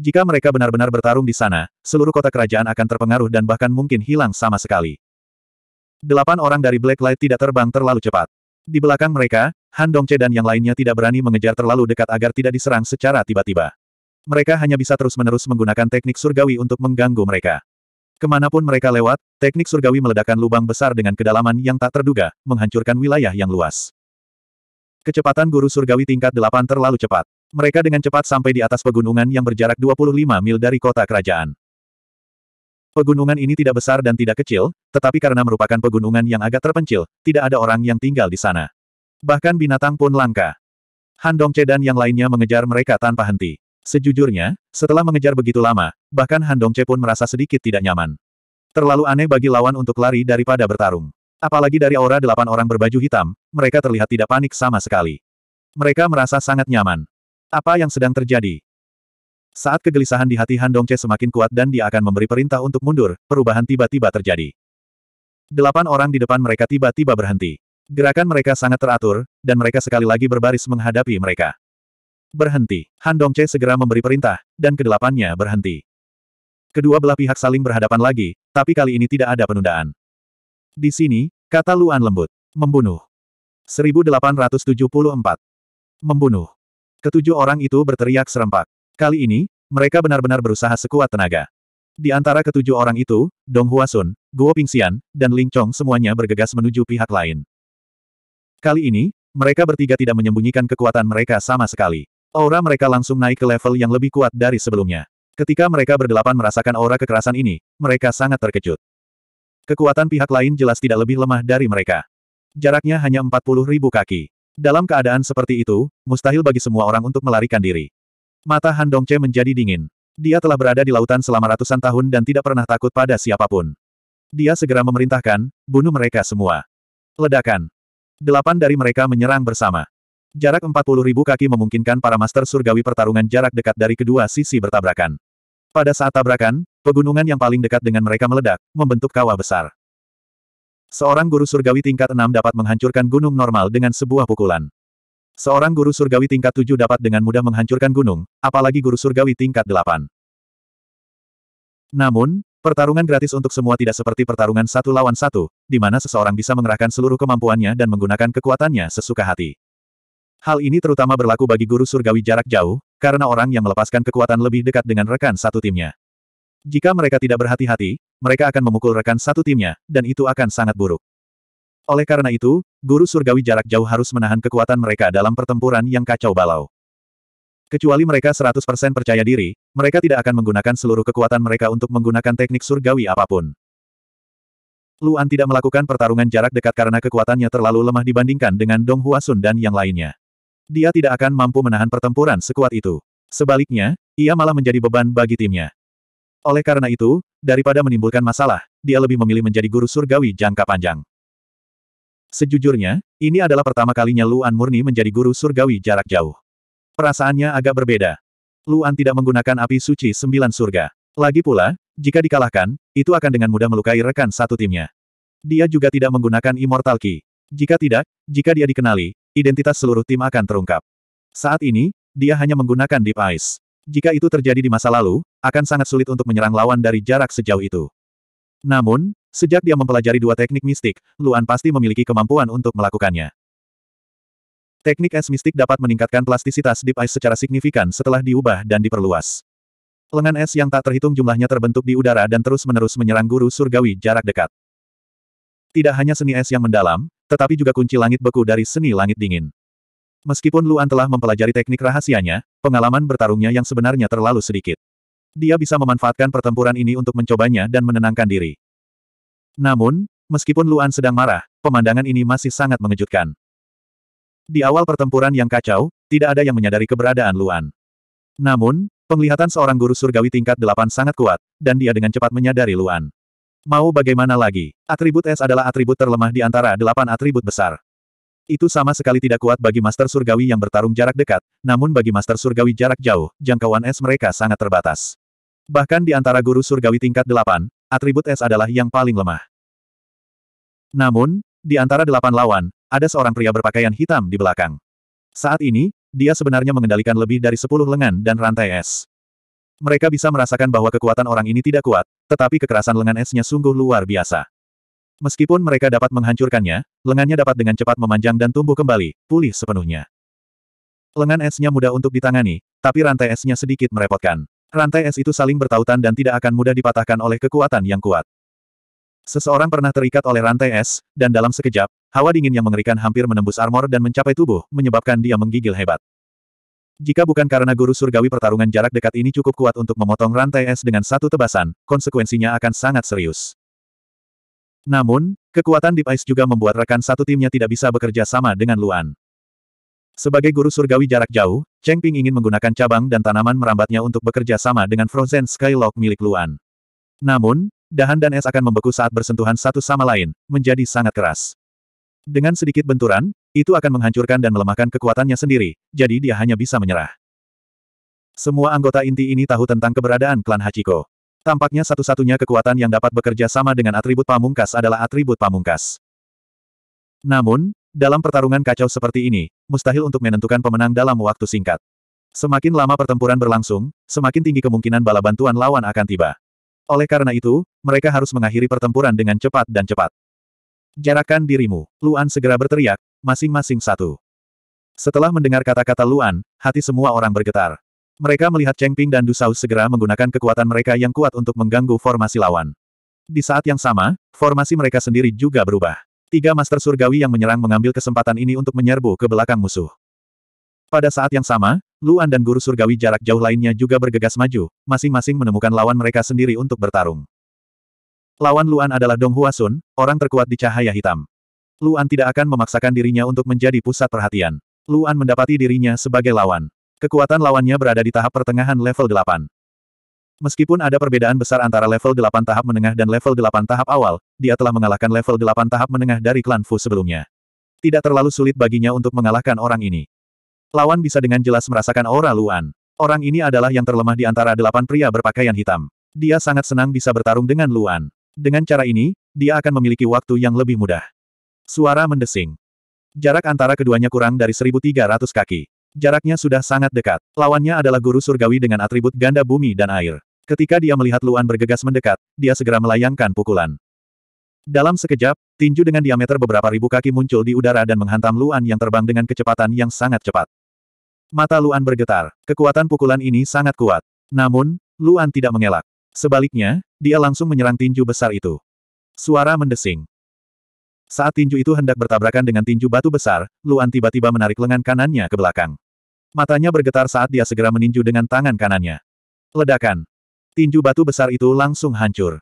Jika mereka benar-benar bertarung di sana, seluruh kota kerajaan akan terpengaruh dan bahkan mungkin hilang sama sekali. Delapan orang dari Black Light tidak terbang terlalu cepat. Di belakang mereka, Han Dongce dan yang lainnya tidak berani mengejar terlalu dekat agar tidak diserang secara tiba-tiba. Mereka hanya bisa terus-menerus menggunakan teknik surgawi untuk mengganggu mereka. Kemanapun mereka lewat, teknik surgawi meledakkan lubang besar dengan kedalaman yang tak terduga, menghancurkan wilayah yang luas. Kecepatan guru surgawi tingkat delapan terlalu cepat. Mereka dengan cepat sampai di atas pegunungan yang berjarak 25 mil dari kota kerajaan. Pegunungan ini tidak besar dan tidak kecil, tetapi karena merupakan pegunungan yang agak terpencil, tidak ada orang yang tinggal di sana. Bahkan binatang pun langka. Han Dongche dan yang lainnya mengejar mereka tanpa henti. Sejujurnya, setelah mengejar begitu lama, bahkan Han Dongche pun merasa sedikit tidak nyaman. Terlalu aneh bagi lawan untuk lari daripada bertarung. Apalagi dari aura delapan orang berbaju hitam, mereka terlihat tidak panik sama sekali. Mereka merasa sangat nyaman. Apa yang sedang terjadi? Saat kegelisahan di hati Han Dongce semakin kuat dan dia akan memberi perintah untuk mundur, perubahan tiba-tiba terjadi. Delapan orang di depan mereka tiba-tiba berhenti. Gerakan mereka sangat teratur, dan mereka sekali lagi berbaris menghadapi mereka. Berhenti. Han Dongce segera memberi perintah, dan kedelapannya berhenti. Kedua belah pihak saling berhadapan lagi, tapi kali ini tidak ada penundaan. Di sini, kata Luan lembut. Membunuh. 1874. Membunuh. Ketujuh orang itu berteriak serempak. Kali ini, mereka benar-benar berusaha sekuat tenaga. Di antara ketujuh orang itu, Dong Huasun, Guo Pingxian, dan Ling Chong semuanya bergegas menuju pihak lain. Kali ini, mereka bertiga tidak menyembunyikan kekuatan mereka sama sekali. Aura mereka langsung naik ke level yang lebih kuat dari sebelumnya. Ketika mereka berdelapan merasakan aura kekerasan ini, mereka sangat terkejut. Kekuatan pihak lain jelas tidak lebih lemah dari mereka. Jaraknya hanya 40 ribu kaki. Dalam keadaan seperti itu, mustahil bagi semua orang untuk melarikan diri. Mata Han Dongce menjadi dingin. Dia telah berada di lautan selama ratusan tahun dan tidak pernah takut pada siapapun. Dia segera memerintahkan, bunuh mereka semua. Ledakan. Delapan dari mereka menyerang bersama. Jarak empat puluh ribu kaki memungkinkan para master surgawi pertarungan jarak dekat dari kedua sisi bertabrakan. Pada saat tabrakan, pegunungan yang paling dekat dengan mereka meledak, membentuk kawah besar. Seorang guru surgawi tingkat 6 dapat menghancurkan gunung normal dengan sebuah pukulan. Seorang guru surgawi tingkat 7 dapat dengan mudah menghancurkan gunung, apalagi guru surgawi tingkat 8. Namun, pertarungan gratis untuk semua tidak seperti pertarungan satu lawan satu, di mana seseorang bisa mengerahkan seluruh kemampuannya dan menggunakan kekuatannya sesuka hati. Hal ini terutama berlaku bagi guru surgawi jarak jauh, karena orang yang melepaskan kekuatan lebih dekat dengan rekan satu timnya. Jika mereka tidak berhati-hati, mereka akan memukul rekan satu timnya, dan itu akan sangat buruk. Oleh karena itu, guru surgawi jarak jauh harus menahan kekuatan mereka dalam pertempuran yang kacau balau. Kecuali mereka 100% percaya diri, mereka tidak akan menggunakan seluruh kekuatan mereka untuk menggunakan teknik surgawi apapun. Luan tidak melakukan pertarungan jarak dekat karena kekuatannya terlalu lemah dibandingkan dengan Dong Huasun dan yang lainnya. Dia tidak akan mampu menahan pertempuran sekuat itu. Sebaliknya, ia malah menjadi beban bagi timnya. Oleh karena itu, daripada menimbulkan masalah, dia lebih memilih menjadi guru surgawi jangka panjang. Sejujurnya, ini adalah pertama kalinya Luan murni menjadi guru surgawi jarak jauh. Perasaannya agak berbeda. Luan tidak menggunakan api suci sembilan surga. Lagi pula, jika dikalahkan, itu akan dengan mudah melukai rekan satu timnya. Dia juga tidak menggunakan Immortal Key. Jika tidak, jika dia dikenali, identitas seluruh tim akan terungkap. Saat ini, dia hanya menggunakan Deep Ice. Jika itu terjadi di masa lalu, akan sangat sulit untuk menyerang lawan dari jarak sejauh itu. Namun, sejak dia mempelajari dua teknik mistik, Luan pasti memiliki kemampuan untuk melakukannya. Teknik es mistik dapat meningkatkan plastisitas Deep Ice secara signifikan setelah diubah dan diperluas. Lengan es yang tak terhitung jumlahnya terbentuk di udara dan terus-menerus menyerang guru surgawi jarak dekat. Tidak hanya seni es yang mendalam, tetapi juga kunci langit beku dari seni langit dingin. Meskipun Luan telah mempelajari teknik rahasianya, pengalaman bertarungnya yang sebenarnya terlalu sedikit. Dia bisa memanfaatkan pertempuran ini untuk mencobanya dan menenangkan diri. Namun, meskipun Luan sedang marah, pemandangan ini masih sangat mengejutkan. Di awal pertempuran yang kacau, tidak ada yang menyadari keberadaan Luan. Namun, penglihatan seorang guru surgawi tingkat delapan sangat kuat, dan dia dengan cepat menyadari Luan. Mau bagaimana lagi? Atribut es adalah atribut terlemah di antara delapan atribut besar. Itu sama sekali tidak kuat bagi Master Surgawi yang bertarung jarak dekat, namun bagi Master Surgawi jarak jauh, jangkauan es mereka sangat terbatas. Bahkan di antara guru Surgawi tingkat delapan, atribut es adalah yang paling lemah. Namun, di antara delapan lawan, ada seorang pria berpakaian hitam di belakang. Saat ini, dia sebenarnya mengendalikan lebih dari sepuluh lengan dan rantai es. Mereka bisa merasakan bahwa kekuatan orang ini tidak kuat, tetapi kekerasan lengan esnya sungguh luar biasa. Meskipun mereka dapat menghancurkannya, lengannya dapat dengan cepat memanjang dan tumbuh kembali, pulih sepenuhnya. Lengan esnya mudah untuk ditangani, tapi rantai esnya sedikit merepotkan. Rantai es itu saling bertautan dan tidak akan mudah dipatahkan oleh kekuatan yang kuat. Seseorang pernah terikat oleh rantai es, dan dalam sekejap, hawa dingin yang mengerikan hampir menembus armor dan mencapai tubuh, menyebabkan dia menggigil hebat. Jika bukan karena guru surgawi pertarungan jarak dekat ini cukup kuat untuk memotong rantai es dengan satu tebasan, konsekuensinya akan sangat serius. Namun, kekuatan Deep Ice juga membuat rekan satu timnya tidak bisa bekerja sama dengan Luan. Sebagai guru surgawi jarak jauh, Cheng Ping ingin menggunakan cabang dan tanaman merambatnya untuk bekerja sama dengan Frozen Skylock milik Luan. Namun, dahan dan es akan membeku saat bersentuhan satu sama lain, menjadi sangat keras. Dengan sedikit benturan, itu akan menghancurkan dan melemahkan kekuatannya sendiri, jadi dia hanya bisa menyerah. Semua anggota inti ini tahu tentang keberadaan klan Hachiko. Tampaknya satu-satunya kekuatan yang dapat bekerja sama dengan atribut pamungkas adalah atribut pamungkas. Namun, dalam pertarungan kacau seperti ini, mustahil untuk menentukan pemenang dalam waktu singkat. Semakin lama pertempuran berlangsung, semakin tinggi kemungkinan bala bantuan lawan akan tiba. Oleh karena itu, mereka harus mengakhiri pertempuran dengan cepat dan cepat. Jarakan dirimu, Luan segera berteriak, masing-masing satu. Setelah mendengar kata-kata Luan, hati semua orang bergetar. Mereka melihat Cheng Ping dan Du Saus segera menggunakan kekuatan mereka yang kuat untuk mengganggu formasi lawan. Di saat yang sama, formasi mereka sendiri juga berubah. Tiga Master Surgawi yang menyerang mengambil kesempatan ini untuk menyerbu ke belakang musuh. Pada saat yang sama, Luan dan Guru Surgawi jarak jauh lainnya juga bergegas maju, masing-masing menemukan lawan mereka sendiri untuk bertarung. Lawan Luan adalah Dong Hua Sun, orang terkuat di cahaya hitam. Luan tidak akan memaksakan dirinya untuk menjadi pusat perhatian. Luan mendapati dirinya sebagai lawan. Kekuatan lawannya berada di tahap pertengahan level 8. Meskipun ada perbedaan besar antara level 8 tahap menengah dan level 8 tahap awal, dia telah mengalahkan level 8 tahap menengah dari klan Fu sebelumnya. Tidak terlalu sulit baginya untuk mengalahkan orang ini. Lawan bisa dengan jelas merasakan aura Luan. Orang ini adalah yang terlemah di antara delapan pria berpakaian hitam. Dia sangat senang bisa bertarung dengan Luan. Dengan cara ini, dia akan memiliki waktu yang lebih mudah. Suara mendesing. Jarak antara keduanya kurang dari 1300 kaki. Jaraknya sudah sangat dekat. Lawannya adalah guru surgawi dengan atribut ganda bumi dan air. Ketika dia melihat Luan bergegas mendekat, dia segera melayangkan pukulan. Dalam sekejap, tinju dengan diameter beberapa ribu kaki muncul di udara dan menghantam Luan yang terbang dengan kecepatan yang sangat cepat. Mata Luan bergetar. Kekuatan pukulan ini sangat kuat. Namun, Luan tidak mengelak. Sebaliknya, dia langsung menyerang tinju besar itu. Suara mendesing. Saat tinju itu hendak bertabrakan dengan tinju batu besar, Luan tiba-tiba menarik lengan kanannya ke belakang. Matanya bergetar saat dia segera meninju dengan tangan kanannya. Ledakan. Tinju batu besar itu langsung hancur.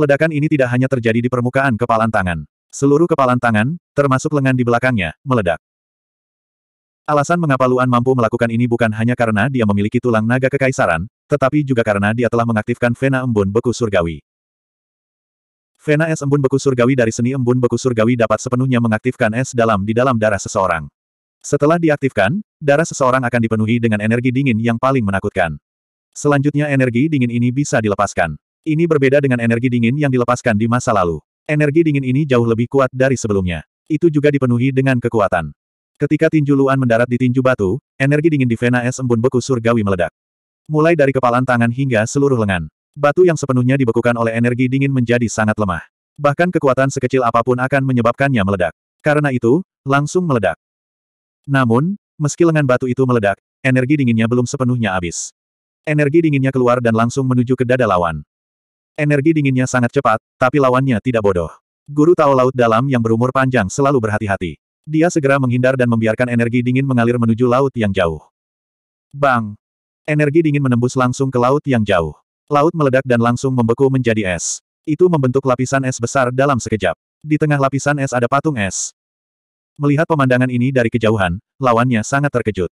Ledakan ini tidak hanya terjadi di permukaan kepalan tangan. Seluruh kepalan tangan, termasuk lengan di belakangnya, meledak. Alasan mengapa Luan mampu melakukan ini bukan hanya karena dia memiliki tulang naga kekaisaran, tetapi juga karena dia telah mengaktifkan Vena Embun Beku Surgawi. Vena es embun beku surgawi dari seni embun beku surgawi dapat sepenuhnya mengaktifkan es dalam di dalam darah seseorang. Setelah diaktifkan, darah seseorang akan dipenuhi dengan energi dingin yang paling menakutkan. Selanjutnya energi dingin ini bisa dilepaskan. Ini berbeda dengan energi dingin yang dilepaskan di masa lalu. Energi dingin ini jauh lebih kuat dari sebelumnya. Itu juga dipenuhi dengan kekuatan. Ketika tinju Luan mendarat di tinju batu, energi dingin di vena es embun beku surgawi meledak. Mulai dari kepalan tangan hingga seluruh lengan. Batu yang sepenuhnya dibekukan oleh energi dingin menjadi sangat lemah. Bahkan kekuatan sekecil apapun akan menyebabkannya meledak. Karena itu, langsung meledak. Namun, meski lengan batu itu meledak, energi dinginnya belum sepenuhnya habis. Energi dinginnya keluar dan langsung menuju ke dada lawan. Energi dinginnya sangat cepat, tapi lawannya tidak bodoh. Guru Tao Laut Dalam yang berumur panjang selalu berhati-hati. Dia segera menghindar dan membiarkan energi dingin mengalir menuju laut yang jauh. Bang! Energi dingin menembus langsung ke laut yang jauh. Laut meledak dan langsung membeku menjadi es. Itu membentuk lapisan es besar dalam sekejap. Di tengah lapisan es ada patung es. Melihat pemandangan ini dari kejauhan, lawannya sangat terkejut.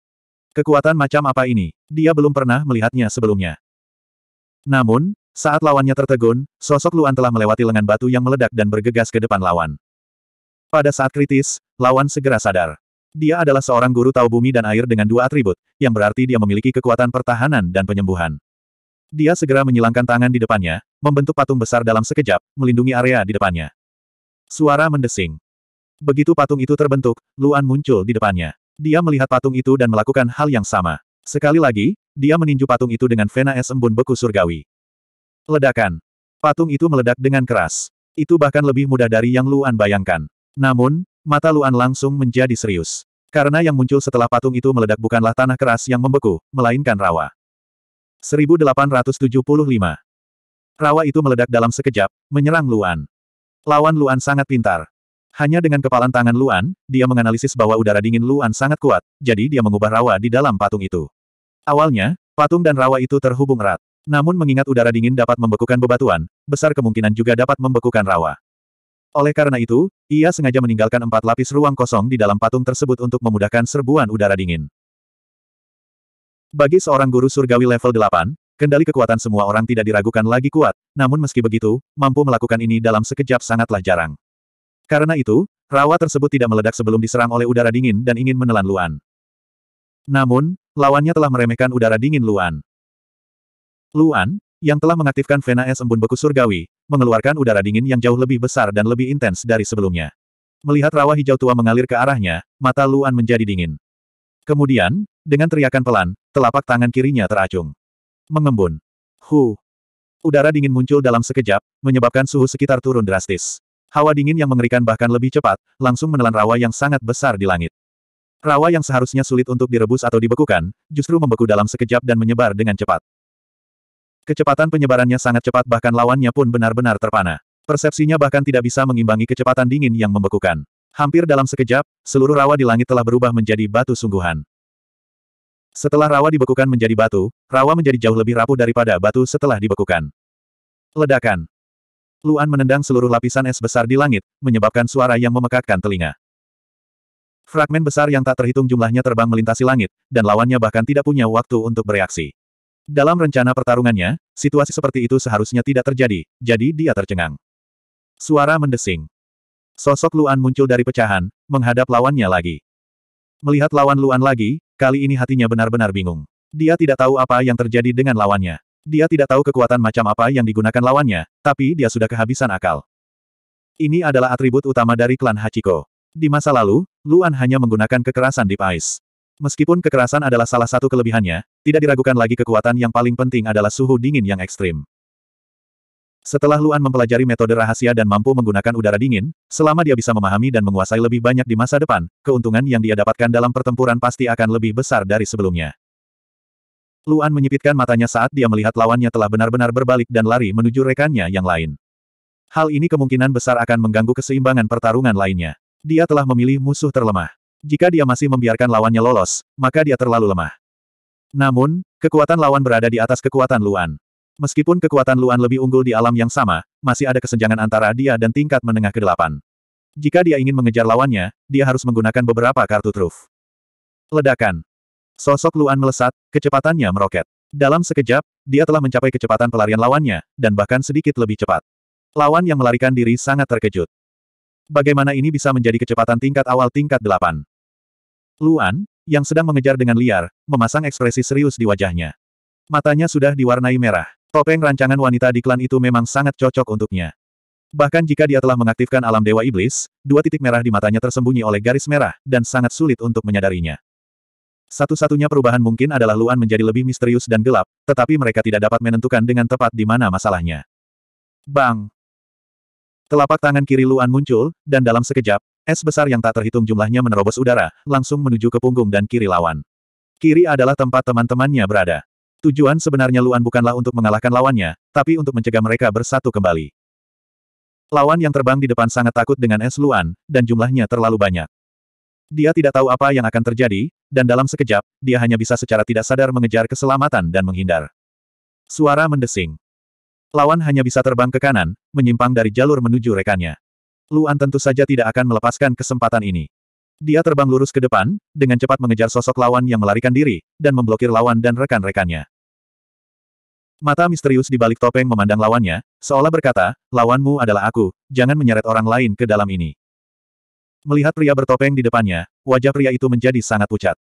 Kekuatan macam apa ini? Dia belum pernah melihatnya sebelumnya. Namun, saat lawannya tertegun, sosok Luan telah melewati lengan batu yang meledak dan bergegas ke depan lawan. Pada saat kritis, lawan segera sadar. Dia adalah seorang guru tahu bumi dan air dengan dua atribut, yang berarti dia memiliki kekuatan pertahanan dan penyembuhan. Dia segera menyilangkan tangan di depannya, membentuk patung besar dalam sekejap, melindungi area di depannya. Suara mendesing. Begitu patung itu terbentuk, Luan muncul di depannya. Dia melihat patung itu dan melakukan hal yang sama. Sekali lagi, dia meninju patung itu dengan vena es embun beku surgawi. Ledakan. Patung itu meledak dengan keras. Itu bahkan lebih mudah dari yang Luan bayangkan. Namun, mata Luan langsung menjadi serius. Karena yang muncul setelah patung itu meledak bukanlah tanah keras yang membeku, melainkan rawa. 1875. Rawa itu meledak dalam sekejap, menyerang Luan. Lawan Luan sangat pintar. Hanya dengan kepalan tangan Luan, dia menganalisis bahwa udara dingin Luan sangat kuat, jadi dia mengubah rawa di dalam patung itu. Awalnya, patung dan rawa itu terhubung erat. Namun mengingat udara dingin dapat membekukan bebatuan, besar kemungkinan juga dapat membekukan rawa. Oleh karena itu, ia sengaja meninggalkan empat lapis ruang kosong di dalam patung tersebut untuk memudahkan serbuan udara dingin. Bagi seorang guru surgawi level 8, kendali kekuatan semua orang tidak diragukan lagi kuat, namun meski begitu, mampu melakukan ini dalam sekejap sangatlah jarang. Karena itu, rawa tersebut tidak meledak sebelum diserang oleh udara dingin dan ingin menelan Luan. Namun, lawannya telah meremehkan udara dingin Luan. Luan, yang telah mengaktifkan Vena Es Embun Beku Surgawi, mengeluarkan udara dingin yang jauh lebih besar dan lebih intens dari sebelumnya. Melihat rawa hijau tua mengalir ke arahnya, mata Luan menjadi dingin. Kemudian, dengan teriakan pelan, telapak tangan kirinya teracung. Mengembun. Hu. Udara dingin muncul dalam sekejap, menyebabkan suhu sekitar turun drastis. Hawa dingin yang mengerikan bahkan lebih cepat, langsung menelan rawa yang sangat besar di langit. Rawa yang seharusnya sulit untuk direbus atau dibekukan, justru membeku dalam sekejap dan menyebar dengan cepat. Kecepatan penyebarannya sangat cepat bahkan lawannya pun benar-benar terpana. Persepsinya bahkan tidak bisa mengimbangi kecepatan dingin yang membekukan. Hampir dalam sekejap, seluruh rawa di langit telah berubah menjadi batu sungguhan. Setelah rawa dibekukan menjadi batu, rawa menjadi jauh lebih rapuh daripada batu setelah dibekukan. Ledakan. Luan menendang seluruh lapisan es besar di langit, menyebabkan suara yang memekakkan telinga. Fragmen besar yang tak terhitung jumlahnya terbang melintasi langit, dan lawannya bahkan tidak punya waktu untuk bereaksi. Dalam rencana pertarungannya, situasi seperti itu seharusnya tidak terjadi, jadi dia tercengang. Suara mendesing. Sosok Luan muncul dari pecahan, menghadap lawannya lagi. Melihat lawan Luan lagi, kali ini hatinya benar-benar bingung. Dia tidak tahu apa yang terjadi dengan lawannya. Dia tidak tahu kekuatan macam apa yang digunakan lawannya, tapi dia sudah kehabisan akal. Ini adalah atribut utama dari klan Hachiko. Di masa lalu, Luan hanya menggunakan kekerasan Deep Ice. Meskipun kekerasan adalah salah satu kelebihannya, tidak diragukan lagi kekuatan yang paling penting adalah suhu dingin yang ekstrim. Setelah Luan mempelajari metode rahasia dan mampu menggunakan udara dingin, selama dia bisa memahami dan menguasai lebih banyak di masa depan, keuntungan yang dia dapatkan dalam pertempuran pasti akan lebih besar dari sebelumnya. Luan menyipitkan matanya saat dia melihat lawannya telah benar-benar berbalik dan lari menuju rekannya yang lain. Hal ini kemungkinan besar akan mengganggu keseimbangan pertarungan lainnya. Dia telah memilih musuh terlemah. Jika dia masih membiarkan lawannya lolos, maka dia terlalu lemah. Namun, kekuatan lawan berada di atas kekuatan Luan. Meskipun kekuatan Luan lebih unggul di alam yang sama, masih ada kesenjangan antara dia dan tingkat menengah ke-8. Jika dia ingin mengejar lawannya, dia harus menggunakan beberapa kartu truf. Ledakan. Sosok Luan melesat, kecepatannya meroket. Dalam sekejap, dia telah mencapai kecepatan pelarian lawannya, dan bahkan sedikit lebih cepat. Lawan yang melarikan diri sangat terkejut. Bagaimana ini bisa menjadi kecepatan tingkat awal tingkat delapan? Luan, yang sedang mengejar dengan liar, memasang ekspresi serius di wajahnya. Matanya sudah diwarnai merah. Topeng rancangan wanita di klan itu memang sangat cocok untuknya. Bahkan jika dia telah mengaktifkan alam dewa iblis, dua titik merah di matanya tersembunyi oleh garis merah, dan sangat sulit untuk menyadarinya. Satu-satunya perubahan mungkin adalah Luan menjadi lebih misterius dan gelap, tetapi mereka tidak dapat menentukan dengan tepat di mana masalahnya. Bang! Telapak tangan kiri Luan muncul, dan dalam sekejap, es besar yang tak terhitung jumlahnya menerobos udara, langsung menuju ke punggung dan kiri lawan. Kiri adalah tempat teman-temannya berada. Tujuan sebenarnya Luan bukanlah untuk mengalahkan lawannya, tapi untuk mencegah mereka bersatu kembali. Lawan yang terbang di depan sangat takut dengan es Luan, dan jumlahnya terlalu banyak. Dia tidak tahu apa yang akan terjadi, dan dalam sekejap, dia hanya bisa secara tidak sadar mengejar keselamatan dan menghindar. Suara mendesing. Lawan hanya bisa terbang ke kanan, menyimpang dari jalur menuju rekannya. Luan tentu saja tidak akan melepaskan kesempatan ini. Dia terbang lurus ke depan, dengan cepat mengejar sosok lawan yang melarikan diri, dan memblokir lawan dan rekan-rekannya. Mata misterius di balik topeng memandang lawannya, seolah berkata, lawanmu adalah aku, jangan menyeret orang lain ke dalam ini. Melihat pria bertopeng di depannya, wajah pria itu menjadi sangat pucat.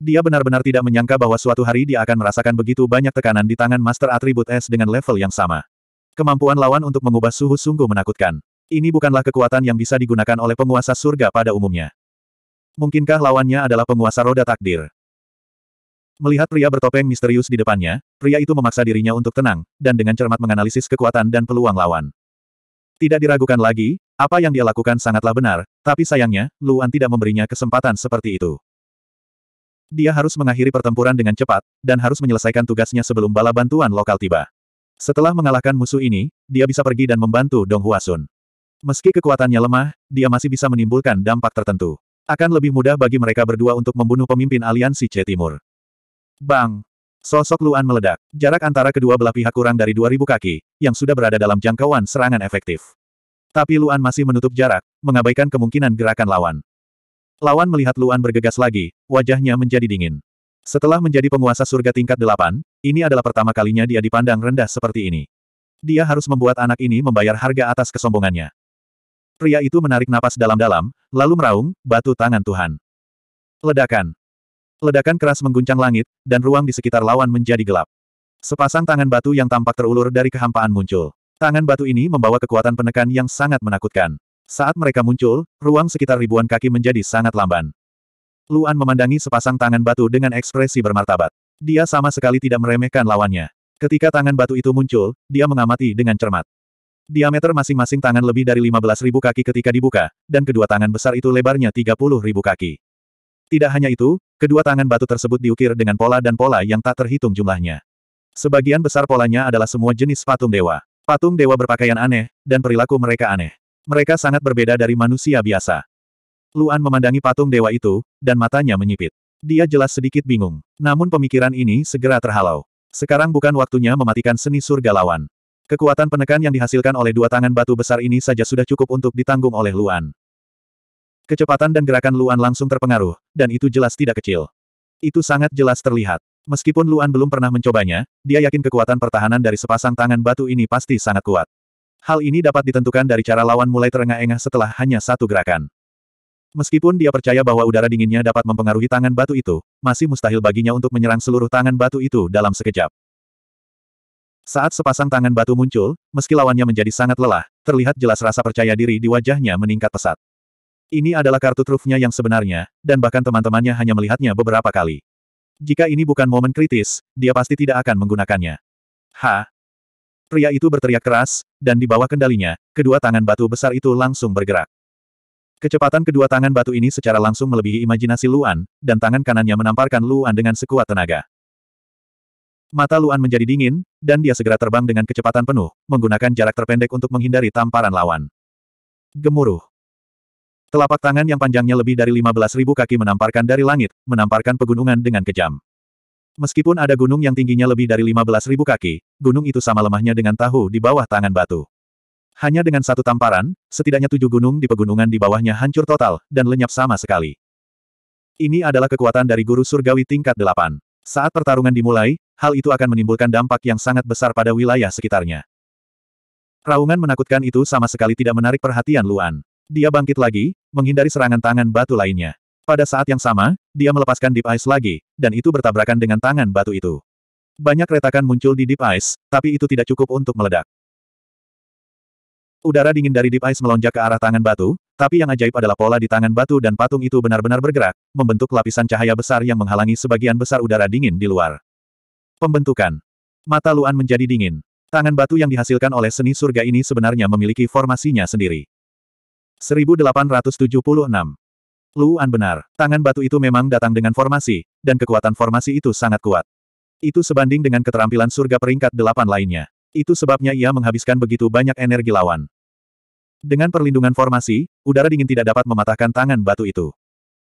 Dia benar-benar tidak menyangka bahwa suatu hari dia akan merasakan begitu banyak tekanan di tangan Master Atribut S dengan level yang sama. Kemampuan lawan untuk mengubah suhu sungguh menakutkan. Ini bukanlah kekuatan yang bisa digunakan oleh penguasa surga pada umumnya. Mungkinkah lawannya adalah penguasa roda takdir? Melihat pria bertopeng misterius di depannya, pria itu memaksa dirinya untuk tenang, dan dengan cermat menganalisis kekuatan dan peluang lawan. Tidak diragukan lagi, apa yang dia lakukan sangatlah benar, tapi sayangnya, Luan tidak memberinya kesempatan seperti itu. Dia harus mengakhiri pertempuran dengan cepat, dan harus menyelesaikan tugasnya sebelum bala bantuan lokal tiba. Setelah mengalahkan musuh ini, dia bisa pergi dan membantu Dong Huasun. Meski kekuatannya lemah, dia masih bisa menimbulkan dampak tertentu. Akan lebih mudah bagi mereka berdua untuk membunuh pemimpin aliansi C Timur. Bang! Sosok Luan meledak. Jarak antara kedua belah pihak kurang dari 2000 kaki, yang sudah berada dalam jangkauan serangan efektif. Tapi Luan masih menutup jarak, mengabaikan kemungkinan gerakan lawan. Lawan melihat Luan bergegas lagi, wajahnya menjadi dingin. Setelah menjadi penguasa surga tingkat delapan, ini adalah pertama kalinya dia dipandang rendah seperti ini. Dia harus membuat anak ini membayar harga atas kesombongannya. Pria itu menarik napas dalam-dalam, lalu meraung, batu tangan Tuhan. Ledakan. Ledakan keras mengguncang langit, dan ruang di sekitar lawan menjadi gelap. Sepasang tangan batu yang tampak terulur dari kehampaan muncul. Tangan batu ini membawa kekuatan penekan yang sangat menakutkan. Saat mereka muncul, ruang sekitar ribuan kaki menjadi sangat lamban. Luan memandangi sepasang tangan batu dengan ekspresi bermartabat. Dia sama sekali tidak meremehkan lawannya. Ketika tangan batu itu muncul, dia mengamati dengan cermat. Diameter masing-masing tangan lebih dari 15.000 kaki ketika dibuka, dan kedua tangan besar itu lebarnya 30.000 kaki. Tidak hanya itu, kedua tangan batu tersebut diukir dengan pola dan pola yang tak terhitung jumlahnya. Sebagian besar polanya adalah semua jenis patung dewa. Patung dewa berpakaian aneh, dan perilaku mereka aneh. Mereka sangat berbeda dari manusia biasa. Luan memandangi patung dewa itu, dan matanya menyipit. Dia jelas sedikit bingung. Namun pemikiran ini segera terhalau. Sekarang bukan waktunya mematikan seni surga lawan. Kekuatan penekan yang dihasilkan oleh dua tangan batu besar ini saja sudah cukup untuk ditanggung oleh Luan. Kecepatan dan gerakan Luan langsung terpengaruh, dan itu jelas tidak kecil. Itu sangat jelas terlihat. Meskipun Luan belum pernah mencobanya, dia yakin kekuatan pertahanan dari sepasang tangan batu ini pasti sangat kuat. Hal ini dapat ditentukan dari cara lawan mulai terengah-engah setelah hanya satu gerakan. Meskipun dia percaya bahwa udara dinginnya dapat mempengaruhi tangan batu itu, masih mustahil baginya untuk menyerang seluruh tangan batu itu dalam sekejap. Saat sepasang tangan batu muncul, meski lawannya menjadi sangat lelah, terlihat jelas rasa percaya diri di wajahnya meningkat pesat. Ini adalah kartu trufnya yang sebenarnya, dan bahkan teman-temannya hanya melihatnya beberapa kali. Jika ini bukan momen kritis, dia pasti tidak akan menggunakannya. Ha! Pria itu berteriak keras, dan di bawah kendalinya, kedua tangan batu besar itu langsung bergerak. Kecepatan kedua tangan batu ini secara langsung melebihi imajinasi Luan, dan tangan kanannya menamparkan Luan dengan sekuat tenaga. Mata Luan menjadi dingin, dan dia segera terbang dengan kecepatan penuh, menggunakan jarak terpendek untuk menghindari tamparan lawan. Gemuruh. Telapak tangan yang panjangnya lebih dari 15.000 kaki menamparkan dari langit, menamparkan pegunungan dengan kejam. Meskipun ada gunung yang tingginya lebih dari 15.000 kaki, gunung itu sama lemahnya dengan tahu di bawah tangan batu. Hanya dengan satu tamparan, setidaknya tujuh gunung di pegunungan di bawahnya hancur total, dan lenyap sama sekali. Ini adalah kekuatan dari guru surgawi tingkat delapan. Saat pertarungan dimulai, hal itu akan menimbulkan dampak yang sangat besar pada wilayah sekitarnya. Raungan menakutkan itu sama sekali tidak menarik perhatian Luan. Dia bangkit lagi, menghindari serangan tangan batu lainnya. Pada saat yang sama, dia melepaskan Deep Ice lagi, dan itu bertabrakan dengan tangan batu itu. Banyak retakan muncul di Deep Ice, tapi itu tidak cukup untuk meledak. Udara dingin dari Deep Ice melonjak ke arah tangan batu, tapi yang ajaib adalah pola di tangan batu dan patung itu benar-benar bergerak, membentuk lapisan cahaya besar yang menghalangi sebagian besar udara dingin di luar. Pembentukan. Mata Luan menjadi dingin. Tangan batu yang dihasilkan oleh seni surga ini sebenarnya memiliki formasinya sendiri. 1876. Luan benar, tangan batu itu memang datang dengan formasi, dan kekuatan formasi itu sangat kuat. Itu sebanding dengan keterampilan surga peringkat delapan lainnya. Itu sebabnya ia menghabiskan begitu banyak energi lawan. Dengan perlindungan formasi, udara dingin tidak dapat mematahkan tangan batu itu.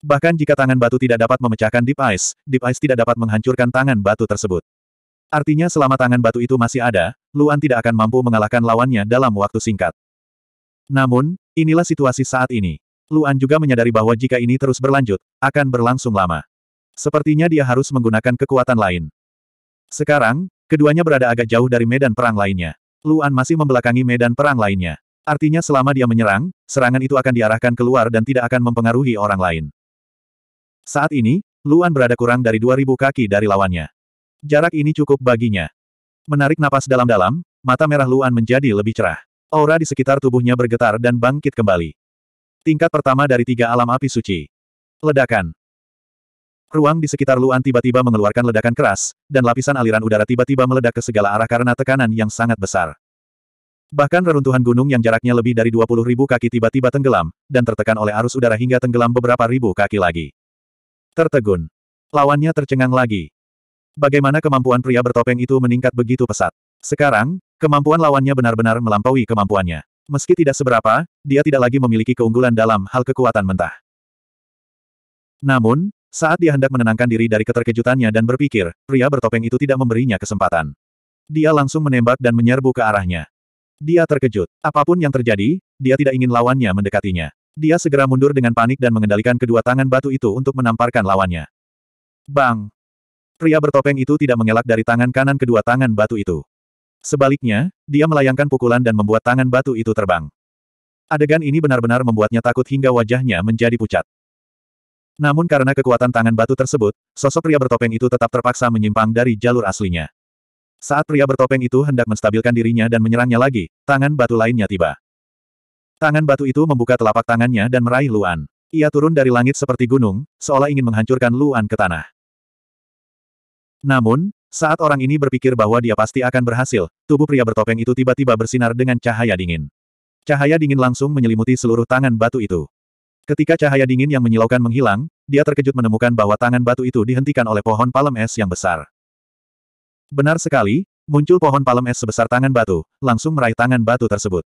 Bahkan jika tangan batu tidak dapat memecahkan Deep Ice, Deep Ice tidak dapat menghancurkan tangan batu tersebut. Artinya selama tangan batu itu masih ada, Luan tidak akan mampu mengalahkan lawannya dalam waktu singkat. Namun, inilah situasi saat ini. Luan juga menyadari bahwa jika ini terus berlanjut, akan berlangsung lama. Sepertinya dia harus menggunakan kekuatan lain. Sekarang, keduanya berada agak jauh dari medan perang lainnya. Luan masih membelakangi medan perang lainnya. Artinya selama dia menyerang, serangan itu akan diarahkan keluar dan tidak akan mempengaruhi orang lain. Saat ini, Luan berada kurang dari 2000 kaki dari lawannya. Jarak ini cukup baginya. Menarik napas dalam-dalam, mata merah Luan menjadi lebih cerah. Aura di sekitar tubuhnya bergetar dan bangkit kembali. Tingkat pertama dari tiga alam api suci. Ledakan. Ruang di sekitar Luan tiba-tiba mengeluarkan ledakan keras, dan lapisan aliran udara tiba-tiba meledak ke segala arah karena tekanan yang sangat besar. Bahkan reruntuhan gunung yang jaraknya lebih dari 20 ribu kaki tiba-tiba tenggelam, dan tertekan oleh arus udara hingga tenggelam beberapa ribu kaki lagi. Tertegun. Lawannya tercengang lagi. Bagaimana kemampuan pria bertopeng itu meningkat begitu pesat? Sekarang, Kemampuan lawannya benar-benar melampaui kemampuannya. Meski tidak seberapa, dia tidak lagi memiliki keunggulan dalam hal kekuatan mentah. Namun, saat dia hendak menenangkan diri dari keterkejutannya dan berpikir, pria bertopeng itu tidak memberinya kesempatan. Dia langsung menembak dan menyerbu ke arahnya. Dia terkejut. Apapun yang terjadi, dia tidak ingin lawannya mendekatinya. Dia segera mundur dengan panik dan mengendalikan kedua tangan batu itu untuk menamparkan lawannya. Bang! Pria bertopeng itu tidak mengelak dari tangan kanan kedua tangan batu itu. Sebaliknya, dia melayangkan pukulan dan membuat tangan batu itu terbang. Adegan ini benar-benar membuatnya takut hingga wajahnya menjadi pucat. Namun karena kekuatan tangan batu tersebut, sosok pria bertopeng itu tetap terpaksa menyimpang dari jalur aslinya. Saat pria bertopeng itu hendak menstabilkan dirinya dan menyerangnya lagi, tangan batu lainnya tiba. Tangan batu itu membuka telapak tangannya dan meraih Luan. Ia turun dari langit seperti gunung, seolah ingin menghancurkan Luan ke tanah. Namun, saat orang ini berpikir bahwa dia pasti akan berhasil, tubuh pria bertopeng itu tiba-tiba bersinar dengan cahaya dingin. Cahaya dingin langsung menyelimuti seluruh tangan batu itu. Ketika cahaya dingin yang menyilaukan menghilang, dia terkejut menemukan bahwa tangan batu itu dihentikan oleh pohon palem es yang besar. Benar sekali, muncul pohon palem es sebesar tangan batu, langsung meraih tangan batu tersebut.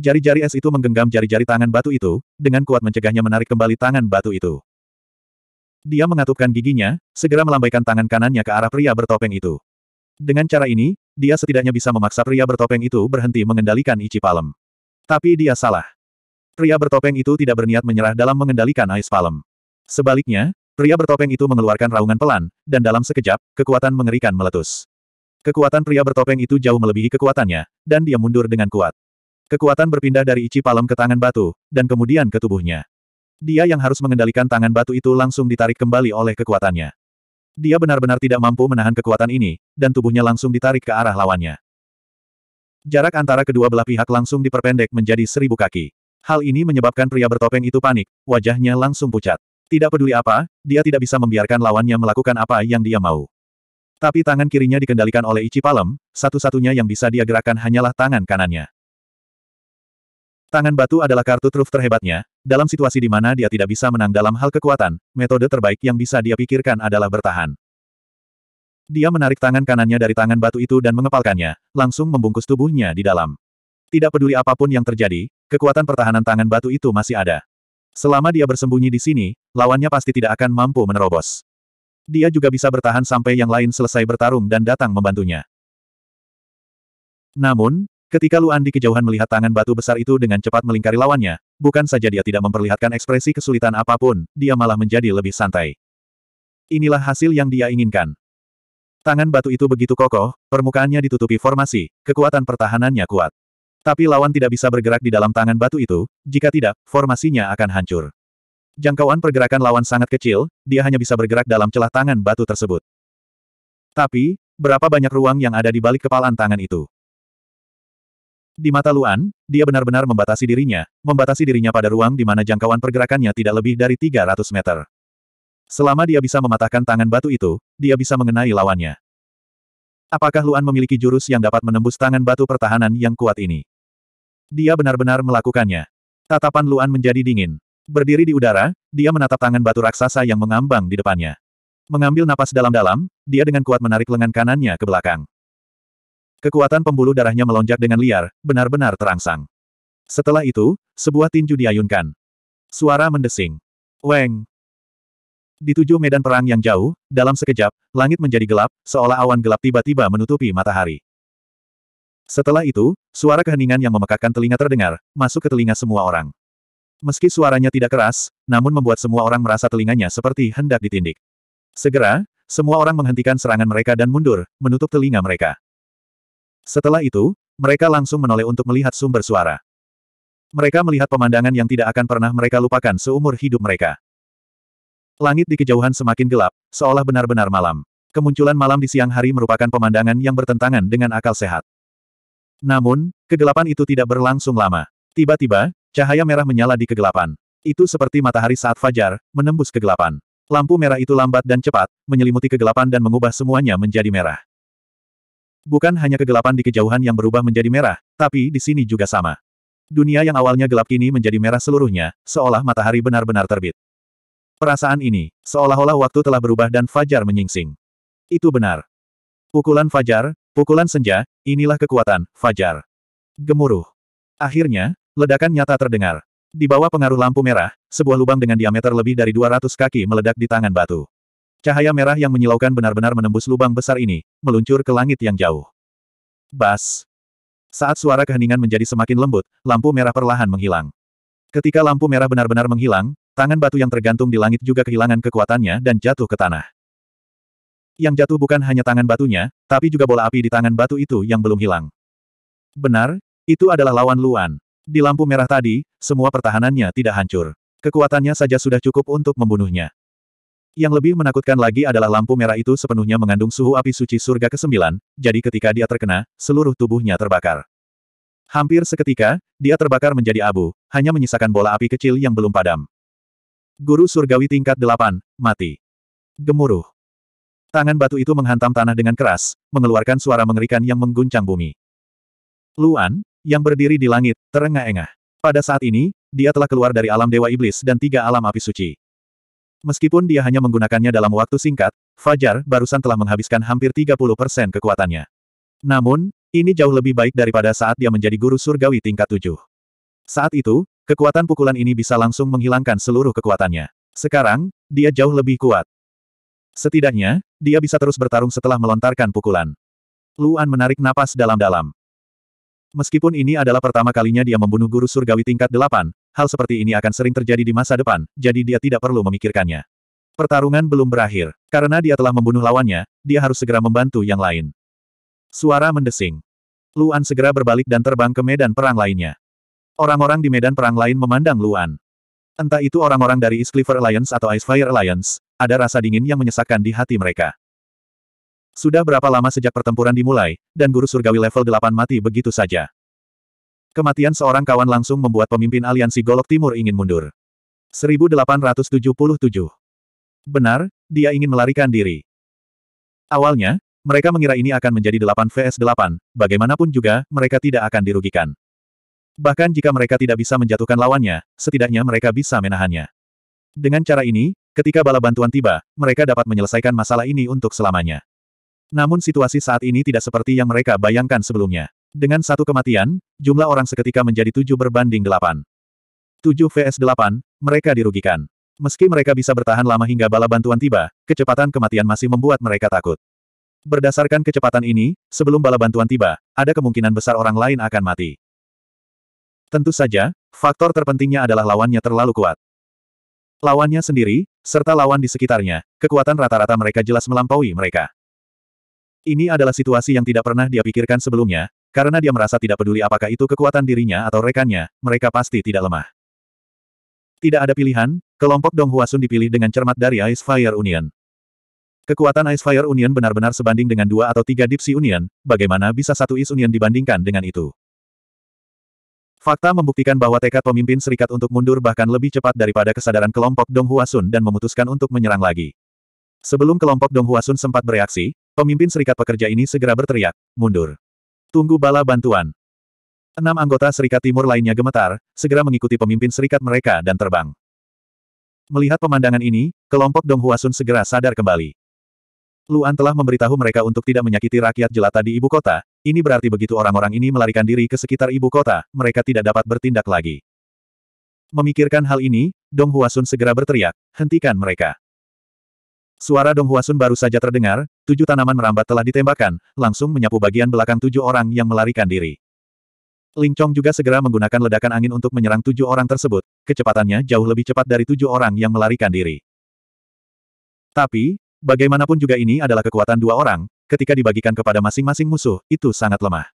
Jari-jari es itu menggenggam jari-jari tangan batu itu, dengan kuat mencegahnya menarik kembali tangan batu itu. Dia mengatupkan giginya, segera melambaikan tangan kanannya ke arah pria bertopeng itu. Dengan cara ini, dia setidaknya bisa memaksa pria bertopeng itu berhenti mengendalikan Ichi Palem. Tapi dia salah. Pria bertopeng itu tidak berniat menyerah dalam mengendalikan Ais Palem. Sebaliknya, pria bertopeng itu mengeluarkan raungan pelan, dan dalam sekejap, kekuatan mengerikan meletus. Kekuatan pria bertopeng itu jauh melebihi kekuatannya, dan dia mundur dengan kuat. Kekuatan berpindah dari Ichi Palem ke tangan batu, dan kemudian ke tubuhnya. Dia yang harus mengendalikan tangan batu itu langsung ditarik kembali oleh kekuatannya. Dia benar-benar tidak mampu menahan kekuatan ini, dan tubuhnya langsung ditarik ke arah lawannya. Jarak antara kedua belah pihak langsung diperpendek menjadi seribu kaki. Hal ini menyebabkan pria bertopeng itu panik, wajahnya langsung pucat. Tidak peduli apa, dia tidak bisa membiarkan lawannya melakukan apa yang dia mau. Tapi tangan kirinya dikendalikan oleh Ichi Palem, satu-satunya yang bisa dia gerakan hanyalah tangan kanannya. Tangan batu adalah kartu truf terhebatnya, dalam situasi di mana dia tidak bisa menang dalam hal kekuatan, metode terbaik yang bisa dia pikirkan adalah bertahan. Dia menarik tangan kanannya dari tangan batu itu dan mengepalkannya, langsung membungkus tubuhnya di dalam. Tidak peduli apapun yang terjadi, kekuatan pertahanan tangan batu itu masih ada. Selama dia bersembunyi di sini, lawannya pasti tidak akan mampu menerobos. Dia juga bisa bertahan sampai yang lain selesai bertarung dan datang membantunya. Namun, Ketika Luan di kejauhan melihat tangan batu besar itu dengan cepat melingkari lawannya, bukan saja dia tidak memperlihatkan ekspresi kesulitan apapun, dia malah menjadi lebih santai. Inilah hasil yang dia inginkan. Tangan batu itu begitu kokoh, permukaannya ditutupi formasi, kekuatan pertahanannya kuat. Tapi lawan tidak bisa bergerak di dalam tangan batu itu, jika tidak, formasinya akan hancur. Jangkauan pergerakan lawan sangat kecil, dia hanya bisa bergerak dalam celah tangan batu tersebut. Tapi, berapa banyak ruang yang ada di balik kepalan tangan itu? Di mata Luan, dia benar-benar membatasi dirinya, membatasi dirinya pada ruang di mana jangkauan pergerakannya tidak lebih dari 300 meter. Selama dia bisa mematahkan tangan batu itu, dia bisa mengenai lawannya. Apakah Luan memiliki jurus yang dapat menembus tangan batu pertahanan yang kuat ini? Dia benar-benar melakukannya. Tatapan Luan menjadi dingin. Berdiri di udara, dia menatap tangan batu raksasa yang mengambang di depannya. Mengambil napas dalam-dalam, dia dengan kuat menarik lengan kanannya ke belakang. Kekuatan pembuluh darahnya melonjak dengan liar, benar-benar terangsang. Setelah itu, sebuah tinju diayunkan. Suara mendesing. Weng! Di tujuh medan perang yang jauh, dalam sekejap, langit menjadi gelap, seolah awan gelap tiba-tiba menutupi matahari. Setelah itu, suara keheningan yang memekakkan telinga terdengar, masuk ke telinga semua orang. Meski suaranya tidak keras, namun membuat semua orang merasa telinganya seperti hendak ditindik. Segera, semua orang menghentikan serangan mereka dan mundur, menutup telinga mereka. Setelah itu, mereka langsung menoleh untuk melihat sumber suara. Mereka melihat pemandangan yang tidak akan pernah mereka lupakan seumur hidup mereka. Langit di kejauhan semakin gelap, seolah benar-benar malam. Kemunculan malam di siang hari merupakan pemandangan yang bertentangan dengan akal sehat. Namun, kegelapan itu tidak berlangsung lama. Tiba-tiba, cahaya merah menyala di kegelapan. Itu seperti matahari saat fajar, menembus kegelapan. Lampu merah itu lambat dan cepat, menyelimuti kegelapan dan mengubah semuanya menjadi merah. Bukan hanya kegelapan di kejauhan yang berubah menjadi merah, tapi di sini juga sama. Dunia yang awalnya gelap kini menjadi merah seluruhnya, seolah matahari benar-benar terbit. Perasaan ini, seolah-olah waktu telah berubah dan Fajar menyingsing. Itu benar. Pukulan Fajar, pukulan senja, inilah kekuatan, Fajar. Gemuruh. Akhirnya, ledakan nyata terdengar. Di bawah pengaruh lampu merah, sebuah lubang dengan diameter lebih dari 200 kaki meledak di tangan batu. Cahaya merah yang menyilaukan benar-benar menembus lubang besar ini, meluncur ke langit yang jauh. Bas! Saat suara keheningan menjadi semakin lembut, lampu merah perlahan menghilang. Ketika lampu merah benar-benar menghilang, tangan batu yang tergantung di langit juga kehilangan kekuatannya dan jatuh ke tanah. Yang jatuh bukan hanya tangan batunya, tapi juga bola api di tangan batu itu yang belum hilang. Benar, itu adalah lawan Luan. Di lampu merah tadi, semua pertahanannya tidak hancur. Kekuatannya saja sudah cukup untuk membunuhnya. Yang lebih menakutkan lagi adalah lampu merah itu sepenuhnya mengandung suhu api suci surga ke-9, jadi ketika dia terkena, seluruh tubuhnya terbakar. Hampir seketika, dia terbakar menjadi abu, hanya menyisakan bola api kecil yang belum padam. Guru surgawi tingkat 8, mati. Gemuruh. Tangan batu itu menghantam tanah dengan keras, mengeluarkan suara mengerikan yang mengguncang bumi. Luan, yang berdiri di langit, terengah-engah. Pada saat ini, dia telah keluar dari alam Dewa Iblis dan tiga alam api suci. Meskipun dia hanya menggunakannya dalam waktu singkat, Fajar barusan telah menghabiskan hampir 30% kekuatannya. Namun, ini jauh lebih baik daripada saat dia menjadi guru surgawi tingkat 7. Saat itu, kekuatan pukulan ini bisa langsung menghilangkan seluruh kekuatannya. Sekarang, dia jauh lebih kuat. Setidaknya, dia bisa terus bertarung setelah melontarkan pukulan. Luan menarik napas dalam-dalam. Meskipun ini adalah pertama kalinya dia membunuh guru surgawi tingkat 8, hal seperti ini akan sering terjadi di masa depan, jadi dia tidak perlu memikirkannya. Pertarungan belum berakhir. Karena dia telah membunuh lawannya, dia harus segera membantu yang lain. Suara mendesing. Luan segera berbalik dan terbang ke medan perang lainnya. Orang-orang di medan perang lain memandang Luan. Entah itu orang-orang dari East Cleaver Alliance atau Ice Fire Alliance, ada rasa dingin yang menyesakkan di hati mereka. Sudah berapa lama sejak pertempuran dimulai, dan guru surgawi level 8 mati begitu saja. Kematian seorang kawan langsung membuat pemimpin aliansi Golok Timur ingin mundur. 1877. Benar, dia ingin melarikan diri. Awalnya, mereka mengira ini akan menjadi 8 vs 8, bagaimanapun juga, mereka tidak akan dirugikan. Bahkan jika mereka tidak bisa menjatuhkan lawannya, setidaknya mereka bisa menahannya. Dengan cara ini, ketika bala bantuan tiba, mereka dapat menyelesaikan masalah ini untuk selamanya. Namun situasi saat ini tidak seperti yang mereka bayangkan sebelumnya. Dengan satu kematian, jumlah orang seketika menjadi tujuh berbanding delapan. Tujuh vs delapan, mereka dirugikan. Meski mereka bisa bertahan lama hingga bala bantuan tiba, kecepatan kematian masih membuat mereka takut. Berdasarkan kecepatan ini, sebelum bala bantuan tiba, ada kemungkinan besar orang lain akan mati. Tentu saja, faktor terpentingnya adalah lawannya terlalu kuat. Lawannya sendiri, serta lawan di sekitarnya, kekuatan rata-rata mereka jelas melampaui mereka. Ini adalah situasi yang tidak pernah dia pikirkan sebelumnya, karena dia merasa tidak peduli apakah itu kekuatan dirinya atau rekannya, mereka pasti tidak lemah. Tidak ada pilihan, kelompok Dong Huasun dipilih dengan cermat dari Ice Fire Union. Kekuatan Ice Fire Union benar-benar sebanding dengan dua atau tiga dipsi Union, bagaimana bisa satu Is Union dibandingkan dengan itu? Fakta membuktikan bahwa tekad pemimpin serikat untuk mundur bahkan lebih cepat daripada kesadaran kelompok Dong Huasun dan memutuskan untuk menyerang lagi. Sebelum kelompok Dong Huasun sempat bereaksi, pemimpin serikat pekerja ini segera berteriak, mundur. Tunggu bala bantuan. Enam anggota Serikat Timur lainnya gemetar, segera mengikuti pemimpin serikat mereka dan terbang. Melihat pemandangan ini, kelompok Dong Huasun segera sadar kembali. Luan telah memberitahu mereka untuk tidak menyakiti rakyat jelata di ibu kota, ini berarti begitu orang-orang ini melarikan diri ke sekitar ibu kota, mereka tidak dapat bertindak lagi. Memikirkan hal ini, Dong Huasun segera berteriak, hentikan mereka. Suara Dong Huasun baru saja terdengar, tujuh tanaman merambat telah ditembakkan, langsung menyapu bagian belakang tujuh orang yang melarikan diri. Ling Chong juga segera menggunakan ledakan angin untuk menyerang tujuh orang tersebut, kecepatannya jauh lebih cepat dari tujuh orang yang melarikan diri. Tapi, bagaimanapun juga ini adalah kekuatan dua orang, ketika dibagikan kepada masing-masing musuh, itu sangat lemah.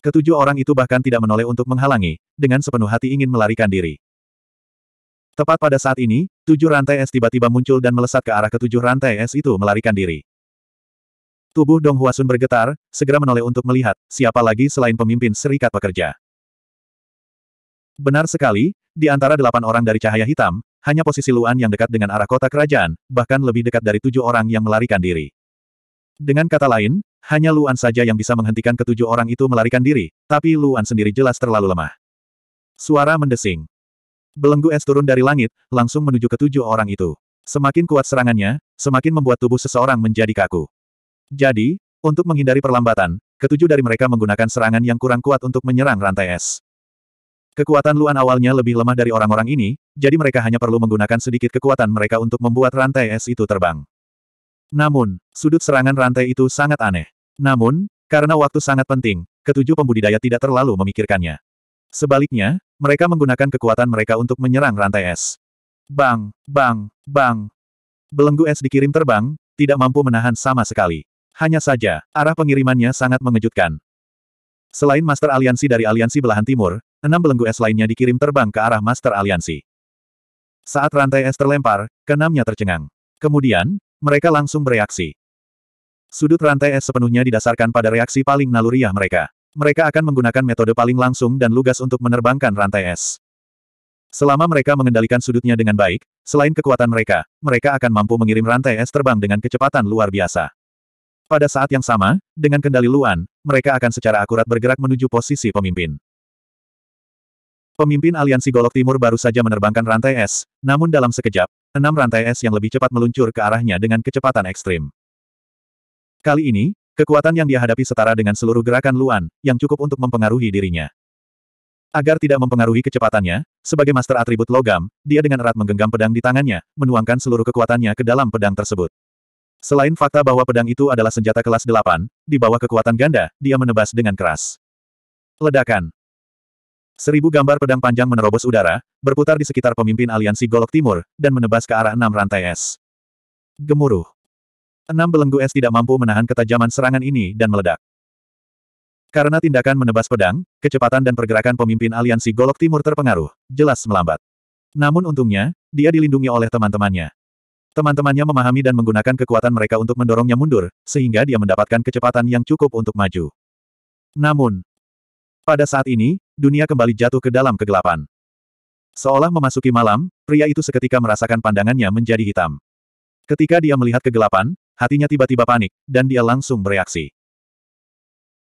Ketujuh orang itu bahkan tidak menoleh untuk menghalangi, dengan sepenuh hati ingin melarikan diri. Tepat pada saat ini, tujuh rantai es tiba-tiba muncul dan melesat ke arah ketujuh rantai es itu melarikan diri. Tubuh Dong Huasun bergetar, segera menoleh untuk melihat, siapa lagi selain pemimpin serikat pekerja. Benar sekali, di antara delapan orang dari cahaya hitam, hanya posisi Luan yang dekat dengan arah kota kerajaan, bahkan lebih dekat dari tujuh orang yang melarikan diri. Dengan kata lain, hanya Luan saja yang bisa menghentikan ketujuh orang itu melarikan diri, tapi Luan sendiri jelas terlalu lemah. Suara mendesing. Belenggu es turun dari langit, langsung menuju ketujuh orang itu. Semakin kuat serangannya, semakin membuat tubuh seseorang menjadi kaku. Jadi, untuk menghindari perlambatan, ketujuh dari mereka menggunakan serangan yang kurang kuat untuk menyerang rantai es. Kekuatan Luan awalnya lebih lemah dari orang-orang ini, jadi mereka hanya perlu menggunakan sedikit kekuatan mereka untuk membuat rantai es itu terbang. Namun, sudut serangan rantai itu sangat aneh. Namun, karena waktu sangat penting, ketujuh pembudidaya tidak terlalu memikirkannya. Sebaliknya, mereka menggunakan kekuatan mereka untuk menyerang rantai es. Bang, bang, bang. Belenggu es dikirim terbang, tidak mampu menahan sama sekali. Hanya saja, arah pengirimannya sangat mengejutkan. Selain Master Aliansi dari Aliansi Belahan Timur, enam belenggu es lainnya dikirim terbang ke arah Master Aliansi. Saat rantai es terlempar, keenamnya tercengang. Kemudian, mereka langsung bereaksi. Sudut rantai es sepenuhnya didasarkan pada reaksi paling naluriah mereka. Mereka akan menggunakan metode paling langsung dan lugas untuk menerbangkan rantai es. Selama mereka mengendalikan sudutnya dengan baik, selain kekuatan mereka, mereka akan mampu mengirim rantai es terbang dengan kecepatan luar biasa. Pada saat yang sama, dengan kendali Luan, mereka akan secara akurat bergerak menuju posisi pemimpin. Pemimpin aliansi Golok Timur baru saja menerbangkan rantai es, namun dalam sekejap, enam rantai es yang lebih cepat meluncur ke arahnya dengan kecepatan ekstrim. Kali ini, Kekuatan yang dia hadapi setara dengan seluruh gerakan Luan, yang cukup untuk mempengaruhi dirinya. Agar tidak mempengaruhi kecepatannya, sebagai master atribut logam, dia dengan erat menggenggam pedang di tangannya, menuangkan seluruh kekuatannya ke dalam pedang tersebut. Selain fakta bahwa pedang itu adalah senjata kelas 8, di bawah kekuatan ganda, dia menebas dengan keras. Ledakan. Seribu gambar pedang panjang menerobos udara, berputar di sekitar pemimpin aliansi Golok Timur, dan menebas ke arah enam rantai es. Gemuruh. Enam belenggu es tidak mampu menahan ketajaman serangan ini dan meledak. Karena tindakan menebas pedang, kecepatan dan pergerakan pemimpin aliansi Golok Timur terpengaruh, jelas melambat. Namun untungnya, dia dilindungi oleh teman-temannya. Teman-temannya memahami dan menggunakan kekuatan mereka untuk mendorongnya mundur, sehingga dia mendapatkan kecepatan yang cukup untuk maju. Namun, pada saat ini, dunia kembali jatuh ke dalam kegelapan. Seolah memasuki malam, pria itu seketika merasakan pandangannya menjadi hitam. Ketika dia melihat kegelapan, Hatinya tiba-tiba panik, dan dia langsung bereaksi.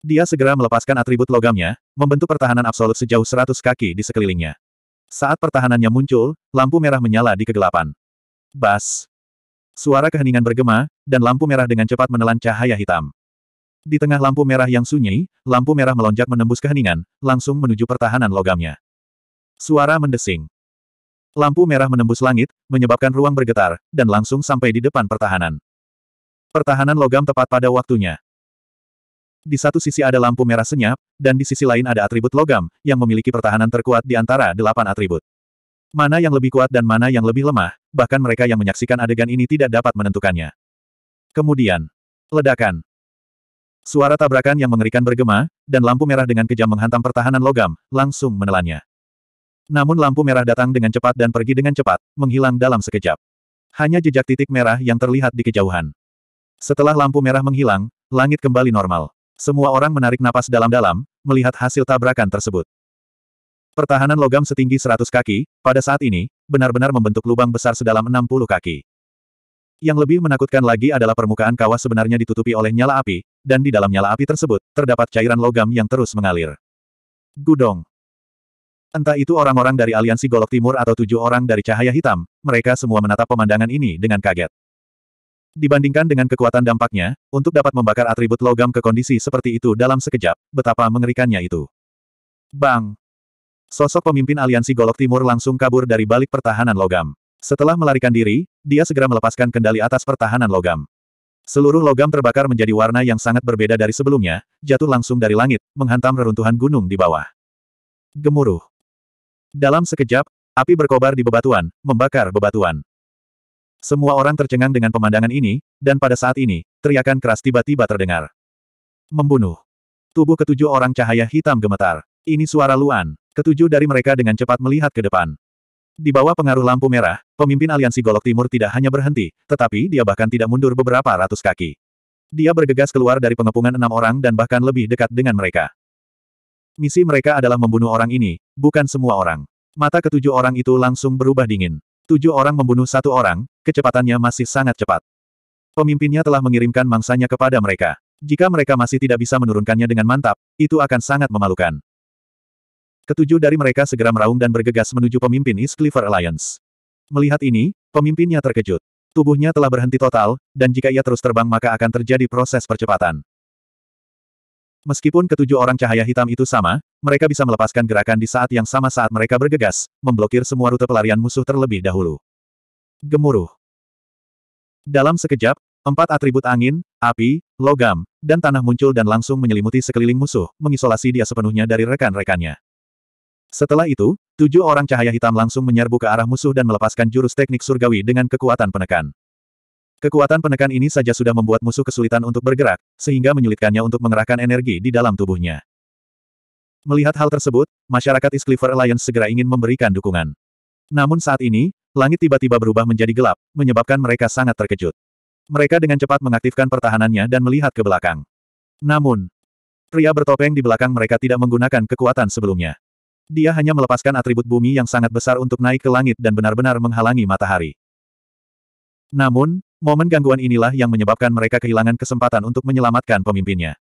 Dia segera melepaskan atribut logamnya, membentuk pertahanan absolut sejauh 100 kaki di sekelilingnya. Saat pertahanannya muncul, lampu merah menyala di kegelapan. Bas! Suara keheningan bergema, dan lampu merah dengan cepat menelan cahaya hitam. Di tengah lampu merah yang sunyi, lampu merah melonjak menembus keheningan, langsung menuju pertahanan logamnya. Suara mendesing. Lampu merah menembus langit, menyebabkan ruang bergetar, dan langsung sampai di depan pertahanan. Pertahanan logam tepat pada waktunya. Di satu sisi ada lampu merah senyap, dan di sisi lain ada atribut logam, yang memiliki pertahanan terkuat di antara delapan atribut. Mana yang lebih kuat dan mana yang lebih lemah, bahkan mereka yang menyaksikan adegan ini tidak dapat menentukannya. Kemudian, ledakan. Suara tabrakan yang mengerikan bergema, dan lampu merah dengan kejam menghantam pertahanan logam, langsung menelannya. Namun lampu merah datang dengan cepat dan pergi dengan cepat, menghilang dalam sekejap. Hanya jejak titik merah yang terlihat di kejauhan. Setelah lampu merah menghilang, langit kembali normal. Semua orang menarik napas dalam-dalam, melihat hasil tabrakan tersebut. Pertahanan logam setinggi 100 kaki, pada saat ini, benar-benar membentuk lubang besar sedalam 60 kaki. Yang lebih menakutkan lagi adalah permukaan kawah sebenarnya ditutupi oleh nyala api, dan di dalam nyala api tersebut, terdapat cairan logam yang terus mengalir. Gudong. Entah itu orang-orang dari Aliansi Golok Timur atau tujuh orang dari Cahaya Hitam, mereka semua menatap pemandangan ini dengan kaget. Dibandingkan dengan kekuatan dampaknya, untuk dapat membakar atribut logam ke kondisi seperti itu dalam sekejap, betapa mengerikannya itu. Bang! Sosok pemimpin aliansi Golok Timur langsung kabur dari balik pertahanan logam. Setelah melarikan diri, dia segera melepaskan kendali atas pertahanan logam. Seluruh logam terbakar menjadi warna yang sangat berbeda dari sebelumnya, jatuh langsung dari langit, menghantam reruntuhan gunung di bawah. Gemuruh. Dalam sekejap, api berkobar di bebatuan, membakar bebatuan. Semua orang tercengang dengan pemandangan ini, dan pada saat ini, teriakan keras tiba-tiba terdengar. Membunuh. Tubuh ketujuh orang cahaya hitam gemetar. Ini suara Luan. Ketujuh dari mereka dengan cepat melihat ke depan. Di bawah pengaruh lampu merah, pemimpin aliansi Golok Timur tidak hanya berhenti, tetapi dia bahkan tidak mundur beberapa ratus kaki. Dia bergegas keluar dari pengepungan enam orang dan bahkan lebih dekat dengan mereka. Misi mereka adalah membunuh orang ini, bukan semua orang. Mata ketujuh orang itu langsung berubah dingin. Tujuh orang membunuh satu orang, kecepatannya masih sangat cepat. Pemimpinnya telah mengirimkan mangsanya kepada mereka. Jika mereka masih tidak bisa menurunkannya dengan mantap, itu akan sangat memalukan. Ketujuh dari mereka segera meraung dan bergegas menuju pemimpin East Clifford Alliance. Melihat ini, pemimpinnya terkejut. Tubuhnya telah berhenti total, dan jika ia terus terbang maka akan terjadi proses percepatan. Meskipun ketujuh orang cahaya hitam itu sama, mereka bisa melepaskan gerakan di saat yang sama saat mereka bergegas, memblokir semua rute pelarian musuh terlebih dahulu. Gemuruh. Dalam sekejap, empat atribut angin, api, logam, dan tanah muncul dan langsung menyelimuti sekeliling musuh, mengisolasi dia sepenuhnya dari rekan-rekannya. Setelah itu, tujuh orang cahaya hitam langsung menyerbu ke arah musuh dan melepaskan jurus teknik surgawi dengan kekuatan penekan. Kekuatan penekan ini saja sudah membuat musuh kesulitan untuk bergerak, sehingga menyulitkannya untuk mengerahkan energi di dalam tubuhnya. Melihat hal tersebut, masyarakat East Alliance segera ingin memberikan dukungan. Namun saat ini, langit tiba-tiba berubah menjadi gelap, menyebabkan mereka sangat terkejut. Mereka dengan cepat mengaktifkan pertahanannya dan melihat ke belakang. Namun, pria bertopeng di belakang mereka tidak menggunakan kekuatan sebelumnya. Dia hanya melepaskan atribut bumi yang sangat besar untuk naik ke langit dan benar-benar menghalangi matahari. Namun, Momen gangguan inilah yang menyebabkan mereka kehilangan kesempatan untuk menyelamatkan pemimpinnya.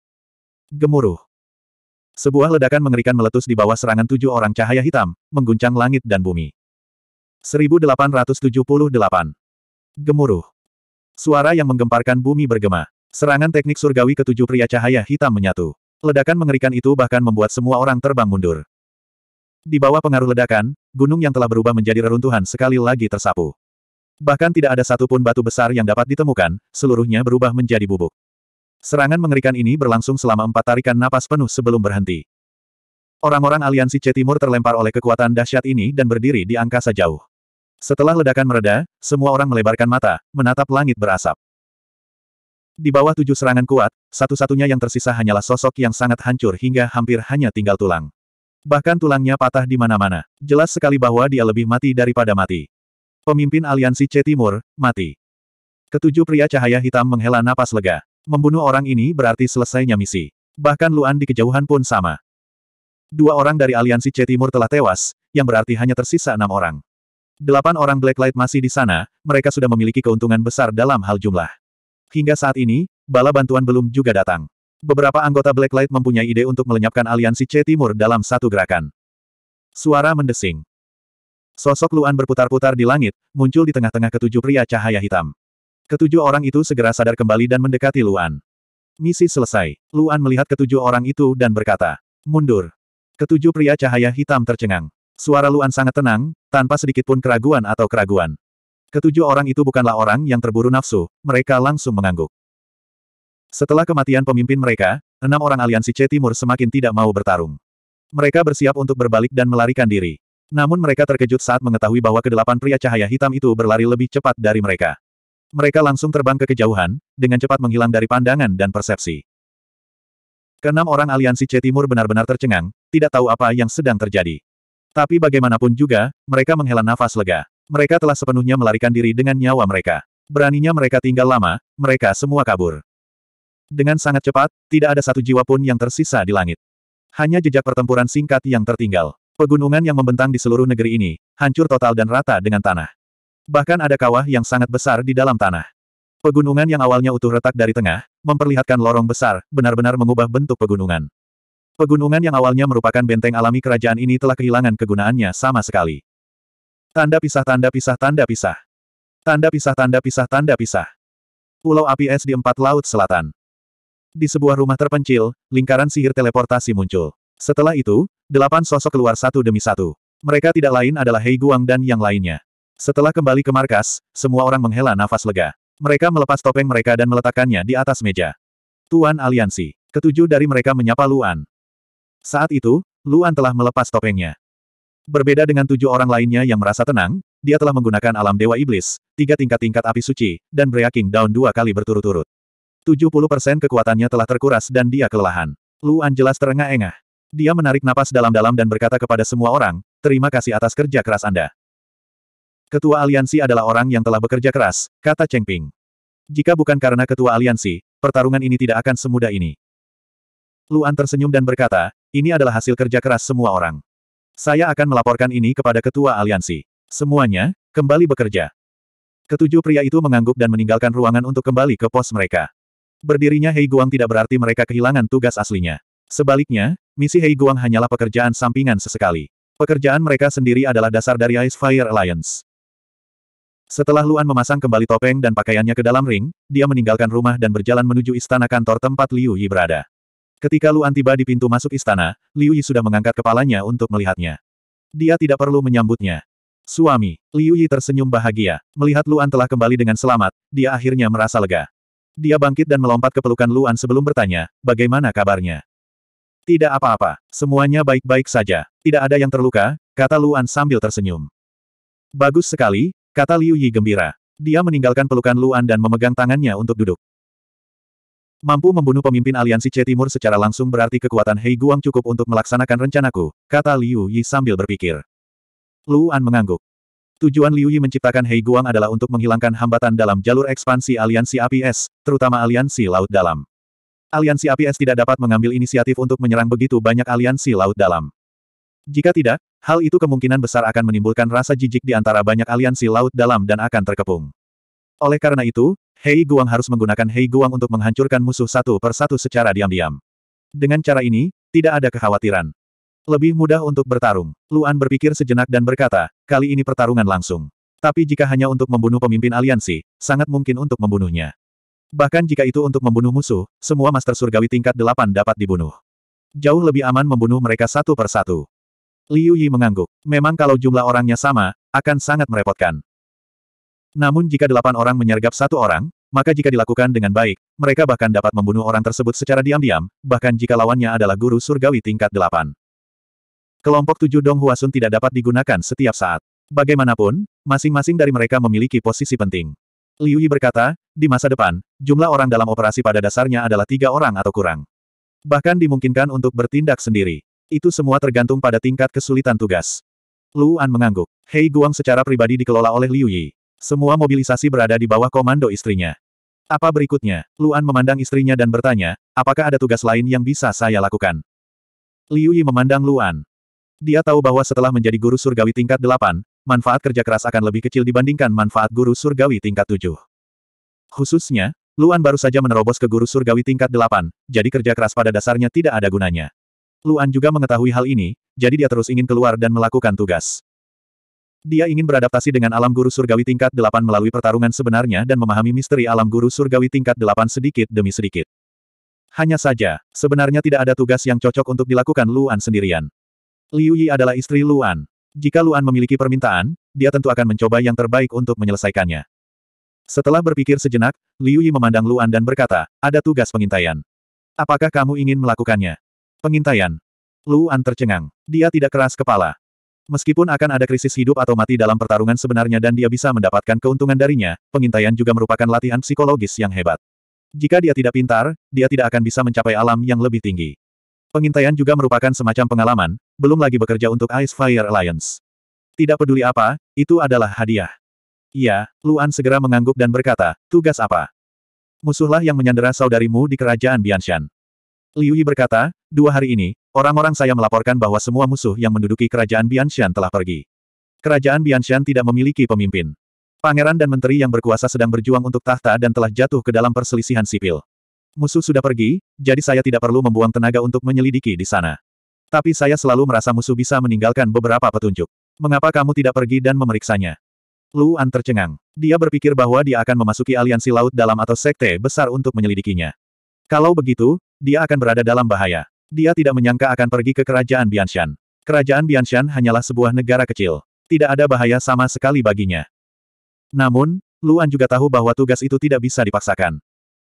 Gemuruh. Sebuah ledakan mengerikan meletus di bawah serangan tujuh orang cahaya hitam, mengguncang langit dan bumi. 1878. Gemuruh. Suara yang menggemparkan bumi bergema. Serangan teknik surgawi ketujuh pria cahaya hitam menyatu. Ledakan mengerikan itu bahkan membuat semua orang terbang mundur. Di bawah pengaruh ledakan, gunung yang telah berubah menjadi reruntuhan sekali lagi tersapu. Bahkan tidak ada satupun batu besar yang dapat ditemukan, seluruhnya berubah menjadi bubuk. Serangan mengerikan ini berlangsung selama empat tarikan napas penuh sebelum berhenti. Orang-orang aliansi C Timur terlempar oleh kekuatan dahsyat ini dan berdiri di angkasa jauh. Setelah ledakan mereda, semua orang melebarkan mata, menatap langit berasap. Di bawah tujuh serangan kuat, satu-satunya yang tersisa hanyalah sosok yang sangat hancur hingga hampir hanya tinggal tulang. Bahkan tulangnya patah di mana-mana. Jelas sekali bahwa dia lebih mati daripada mati. Pemimpin aliansi C Timur, mati. Ketujuh pria cahaya hitam menghela napas lega. Membunuh orang ini berarti selesainya misi. Bahkan Luan di kejauhan pun sama. Dua orang dari aliansi C Timur telah tewas, yang berarti hanya tersisa enam orang. Delapan orang Blacklight masih di sana, mereka sudah memiliki keuntungan besar dalam hal jumlah. Hingga saat ini, bala bantuan belum juga datang. Beberapa anggota Blacklight mempunyai ide untuk melenyapkan aliansi C Timur dalam satu gerakan. Suara mendesing. Sosok Luan berputar-putar di langit, muncul di tengah-tengah ketujuh pria cahaya hitam. Ketujuh orang itu segera sadar kembali dan mendekati Luan. Misi selesai. Luan melihat ketujuh orang itu dan berkata, mundur. Ketujuh pria cahaya hitam tercengang. Suara Luan sangat tenang, tanpa sedikitpun keraguan atau keraguan. Ketujuh orang itu bukanlah orang yang terburu nafsu, mereka langsung mengangguk. Setelah kematian pemimpin mereka, enam orang aliansi C Timur semakin tidak mau bertarung. Mereka bersiap untuk berbalik dan melarikan diri. Namun mereka terkejut saat mengetahui bahwa kedelapan pria cahaya hitam itu berlari lebih cepat dari mereka. Mereka langsung terbang ke kejauhan, dengan cepat menghilang dari pandangan dan persepsi. Kenam orang aliansi C Timur benar-benar tercengang, tidak tahu apa yang sedang terjadi. Tapi bagaimanapun juga, mereka menghela nafas lega. Mereka telah sepenuhnya melarikan diri dengan nyawa mereka. Beraninya mereka tinggal lama, mereka semua kabur. Dengan sangat cepat, tidak ada satu jiwa pun yang tersisa di langit. Hanya jejak pertempuran singkat yang tertinggal. Pegunungan yang membentang di seluruh negeri ini, hancur total dan rata dengan tanah. Bahkan ada kawah yang sangat besar di dalam tanah. Pegunungan yang awalnya utuh retak dari tengah, memperlihatkan lorong besar, benar-benar mengubah bentuk pegunungan. Pegunungan yang awalnya merupakan benteng alami kerajaan ini telah kehilangan kegunaannya sama sekali. Tanda pisah tanda pisah tanda pisah. Tanda pisah tanda pisah tanda pisah. Pulau api es di empat laut selatan. Di sebuah rumah terpencil, lingkaran sihir teleportasi muncul. Setelah itu, delapan sosok keluar satu demi satu. Mereka tidak lain adalah Hei Guang dan yang lainnya. Setelah kembali ke markas, semua orang menghela nafas lega. Mereka melepas topeng mereka dan meletakkannya di atas meja. Tuan Aliansi. Ketujuh dari mereka menyapa Luan. Saat itu, Luan telah melepas topengnya. Berbeda dengan tujuh orang lainnya yang merasa tenang, dia telah menggunakan alam Dewa Iblis, tiga tingkat-tingkat api suci, dan breaking down dua kali berturut-turut. 70% kekuatannya telah terkuras dan dia kelelahan. Luan jelas terengah-engah. Dia menarik napas dalam-dalam dan berkata kepada semua orang, terima kasih atas kerja keras Anda. Ketua aliansi adalah orang yang telah bekerja keras, kata Cheng Ping. Jika bukan karena ketua aliansi, pertarungan ini tidak akan semudah ini. Luan tersenyum dan berkata, ini adalah hasil kerja keras semua orang. Saya akan melaporkan ini kepada ketua aliansi. Semuanya, kembali bekerja. Ketujuh pria itu mengangguk dan meninggalkan ruangan untuk kembali ke pos mereka. Berdirinya Hei Guang tidak berarti mereka kehilangan tugas aslinya. Sebaliknya, Misi Hei Guang hanyalah pekerjaan sampingan sesekali. Pekerjaan mereka sendiri adalah dasar dari Ice Fire Alliance. Setelah Luan memasang kembali topeng dan pakaiannya ke dalam ring, dia meninggalkan rumah dan berjalan menuju istana kantor tempat Liu Yi berada. Ketika Luan tiba di pintu masuk istana, Liu Yi sudah mengangkat kepalanya untuk melihatnya. Dia tidak perlu menyambutnya. Suami, Liu Yi tersenyum bahagia. Melihat Luan telah kembali dengan selamat, dia akhirnya merasa lega. Dia bangkit dan melompat ke pelukan Luan sebelum bertanya, bagaimana kabarnya? Tidak apa-apa, semuanya baik-baik saja. Tidak ada yang terluka, kata Luan sambil tersenyum. Bagus sekali, kata Liu Yi gembira. Dia meninggalkan pelukan Luan dan memegang tangannya untuk duduk. Mampu membunuh pemimpin aliansi C Timur secara langsung berarti kekuatan Hei Guang cukup untuk melaksanakan rencanaku, kata Liu Yi sambil berpikir. Luan mengangguk. Tujuan Liu Yi menciptakan Hei Guang adalah untuk menghilangkan hambatan dalam jalur ekspansi aliansi APS, terutama aliansi Laut Dalam aliansi APS tidak dapat mengambil inisiatif untuk menyerang begitu banyak aliansi laut dalam. Jika tidak, hal itu kemungkinan besar akan menimbulkan rasa jijik di antara banyak aliansi laut dalam dan akan terkepung. Oleh karena itu, Hei Guang harus menggunakan Hei Guang untuk menghancurkan musuh satu per satu secara diam-diam. Dengan cara ini, tidak ada kekhawatiran. Lebih mudah untuk bertarung. Luan berpikir sejenak dan berkata, kali ini pertarungan langsung. Tapi jika hanya untuk membunuh pemimpin aliansi, sangat mungkin untuk membunuhnya. Bahkan jika itu untuk membunuh musuh, semua master surgawi tingkat delapan dapat dibunuh. Jauh lebih aman membunuh mereka satu per satu. Liu Yi mengangguk. Memang kalau jumlah orangnya sama, akan sangat merepotkan. Namun jika delapan orang menyergap satu orang, maka jika dilakukan dengan baik, mereka bahkan dapat membunuh orang tersebut secara diam-diam, bahkan jika lawannya adalah guru surgawi tingkat delapan. Kelompok tujuh Dong Huasun tidak dapat digunakan setiap saat. Bagaimanapun, masing-masing dari mereka memiliki posisi penting. Liu Yi berkata, di masa depan, jumlah orang dalam operasi pada dasarnya adalah tiga orang atau kurang. Bahkan dimungkinkan untuk bertindak sendiri. Itu semua tergantung pada tingkat kesulitan tugas. Luan mengangguk. Hei Guang secara pribadi dikelola oleh Liu Yi. Semua mobilisasi berada di bawah komando istrinya. Apa berikutnya? Luan memandang istrinya dan bertanya, apakah ada tugas lain yang bisa saya lakukan? Liu Yi memandang Luan. Dia tahu bahwa setelah menjadi guru surgawi tingkat 8, manfaat kerja keras akan lebih kecil dibandingkan manfaat guru surgawi tingkat 7. Khususnya, Luan baru saja menerobos ke guru surgawi tingkat delapan, jadi kerja keras pada dasarnya tidak ada gunanya. Luan juga mengetahui hal ini, jadi dia terus ingin keluar dan melakukan tugas. Dia ingin beradaptasi dengan alam guru surgawi tingkat delapan melalui pertarungan sebenarnya dan memahami misteri alam guru surgawi tingkat delapan sedikit demi sedikit. Hanya saja, sebenarnya tidak ada tugas yang cocok untuk dilakukan Luan sendirian. Liu Yi adalah istri Luan. Jika Luan memiliki permintaan, dia tentu akan mencoba yang terbaik untuk menyelesaikannya. Setelah berpikir sejenak, Liu Yi memandang Luan dan berkata, ada tugas pengintaian. Apakah kamu ingin melakukannya? Pengintaian. Luan tercengang. Dia tidak keras kepala. Meskipun akan ada krisis hidup atau mati dalam pertarungan sebenarnya dan dia bisa mendapatkan keuntungan darinya, pengintaian juga merupakan latihan psikologis yang hebat. Jika dia tidak pintar, dia tidak akan bisa mencapai alam yang lebih tinggi. Pengintaian juga merupakan semacam pengalaman, belum lagi bekerja untuk Ice Fire Alliance. Tidak peduli apa, itu adalah hadiah. Iya, Luan segera mengangguk dan berkata, tugas apa? Musuhlah yang menyandera saudarimu di kerajaan Bianshan. Liu Yi berkata, dua hari ini, orang-orang saya melaporkan bahwa semua musuh yang menduduki kerajaan Bianshan telah pergi. Kerajaan Bianshan tidak memiliki pemimpin. Pangeran dan menteri yang berkuasa sedang berjuang untuk tahta dan telah jatuh ke dalam perselisihan sipil. Musuh sudah pergi, jadi saya tidak perlu membuang tenaga untuk menyelidiki di sana. Tapi saya selalu merasa musuh bisa meninggalkan beberapa petunjuk. Mengapa kamu tidak pergi dan memeriksanya? Luan tercengang. Dia berpikir bahwa dia akan memasuki aliansi laut dalam atau sekte besar untuk menyelidikinya. Kalau begitu, dia akan berada dalam bahaya. Dia tidak menyangka akan pergi ke kerajaan Bianshan. Kerajaan Bianshan hanyalah sebuah negara kecil. Tidak ada bahaya sama sekali baginya. Namun, Luan juga tahu bahwa tugas itu tidak bisa dipaksakan.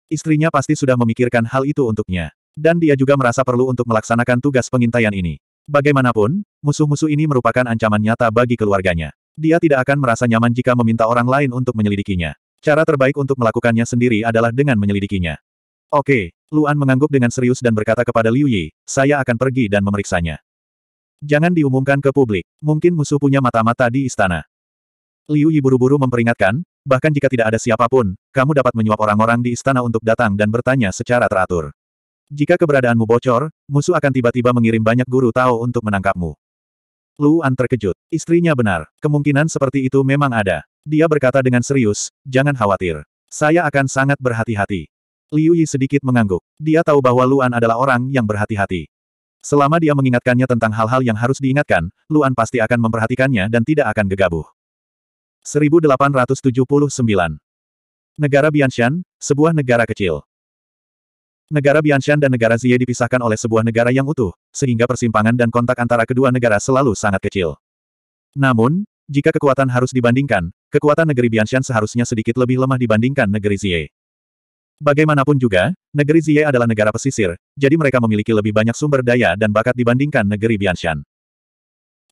Istrinya pasti sudah memikirkan hal itu untuknya. Dan dia juga merasa perlu untuk melaksanakan tugas pengintaian ini. Bagaimanapun, musuh-musuh ini merupakan ancaman nyata bagi keluarganya. Dia tidak akan merasa nyaman jika meminta orang lain untuk menyelidikinya. Cara terbaik untuk melakukannya sendiri adalah dengan menyelidikinya. Oke, Luan mengangguk dengan serius dan berkata kepada Liu Yi, saya akan pergi dan memeriksanya. Jangan diumumkan ke publik, mungkin musuh punya mata-mata di istana. Liu Yi buru-buru memperingatkan, bahkan jika tidak ada siapapun, kamu dapat menyuap orang-orang di istana untuk datang dan bertanya secara teratur. Jika keberadaanmu bocor, musuh akan tiba-tiba mengirim banyak guru Tao untuk menangkapmu. Luan terkejut. Istrinya benar. Kemungkinan seperti itu memang ada. Dia berkata dengan serius, jangan khawatir. Saya akan sangat berhati-hati. Liu Yi sedikit mengangguk. Dia tahu bahwa Luan adalah orang yang berhati-hati. Selama dia mengingatkannya tentang hal-hal yang harus diingatkan, Luan pasti akan memperhatikannya dan tidak akan gegabah. 1879 Negara Bianshan, sebuah negara kecil. Negara Bianshan dan negara Zie dipisahkan oleh sebuah negara yang utuh, sehingga persimpangan dan kontak antara kedua negara selalu sangat kecil. Namun, jika kekuatan harus dibandingkan, kekuatan negeri Bianshan seharusnya sedikit lebih lemah dibandingkan negeri Zie. Bagaimanapun juga, negeri Zie adalah negara pesisir, jadi mereka memiliki lebih banyak sumber daya dan bakat dibandingkan negeri Bianshan.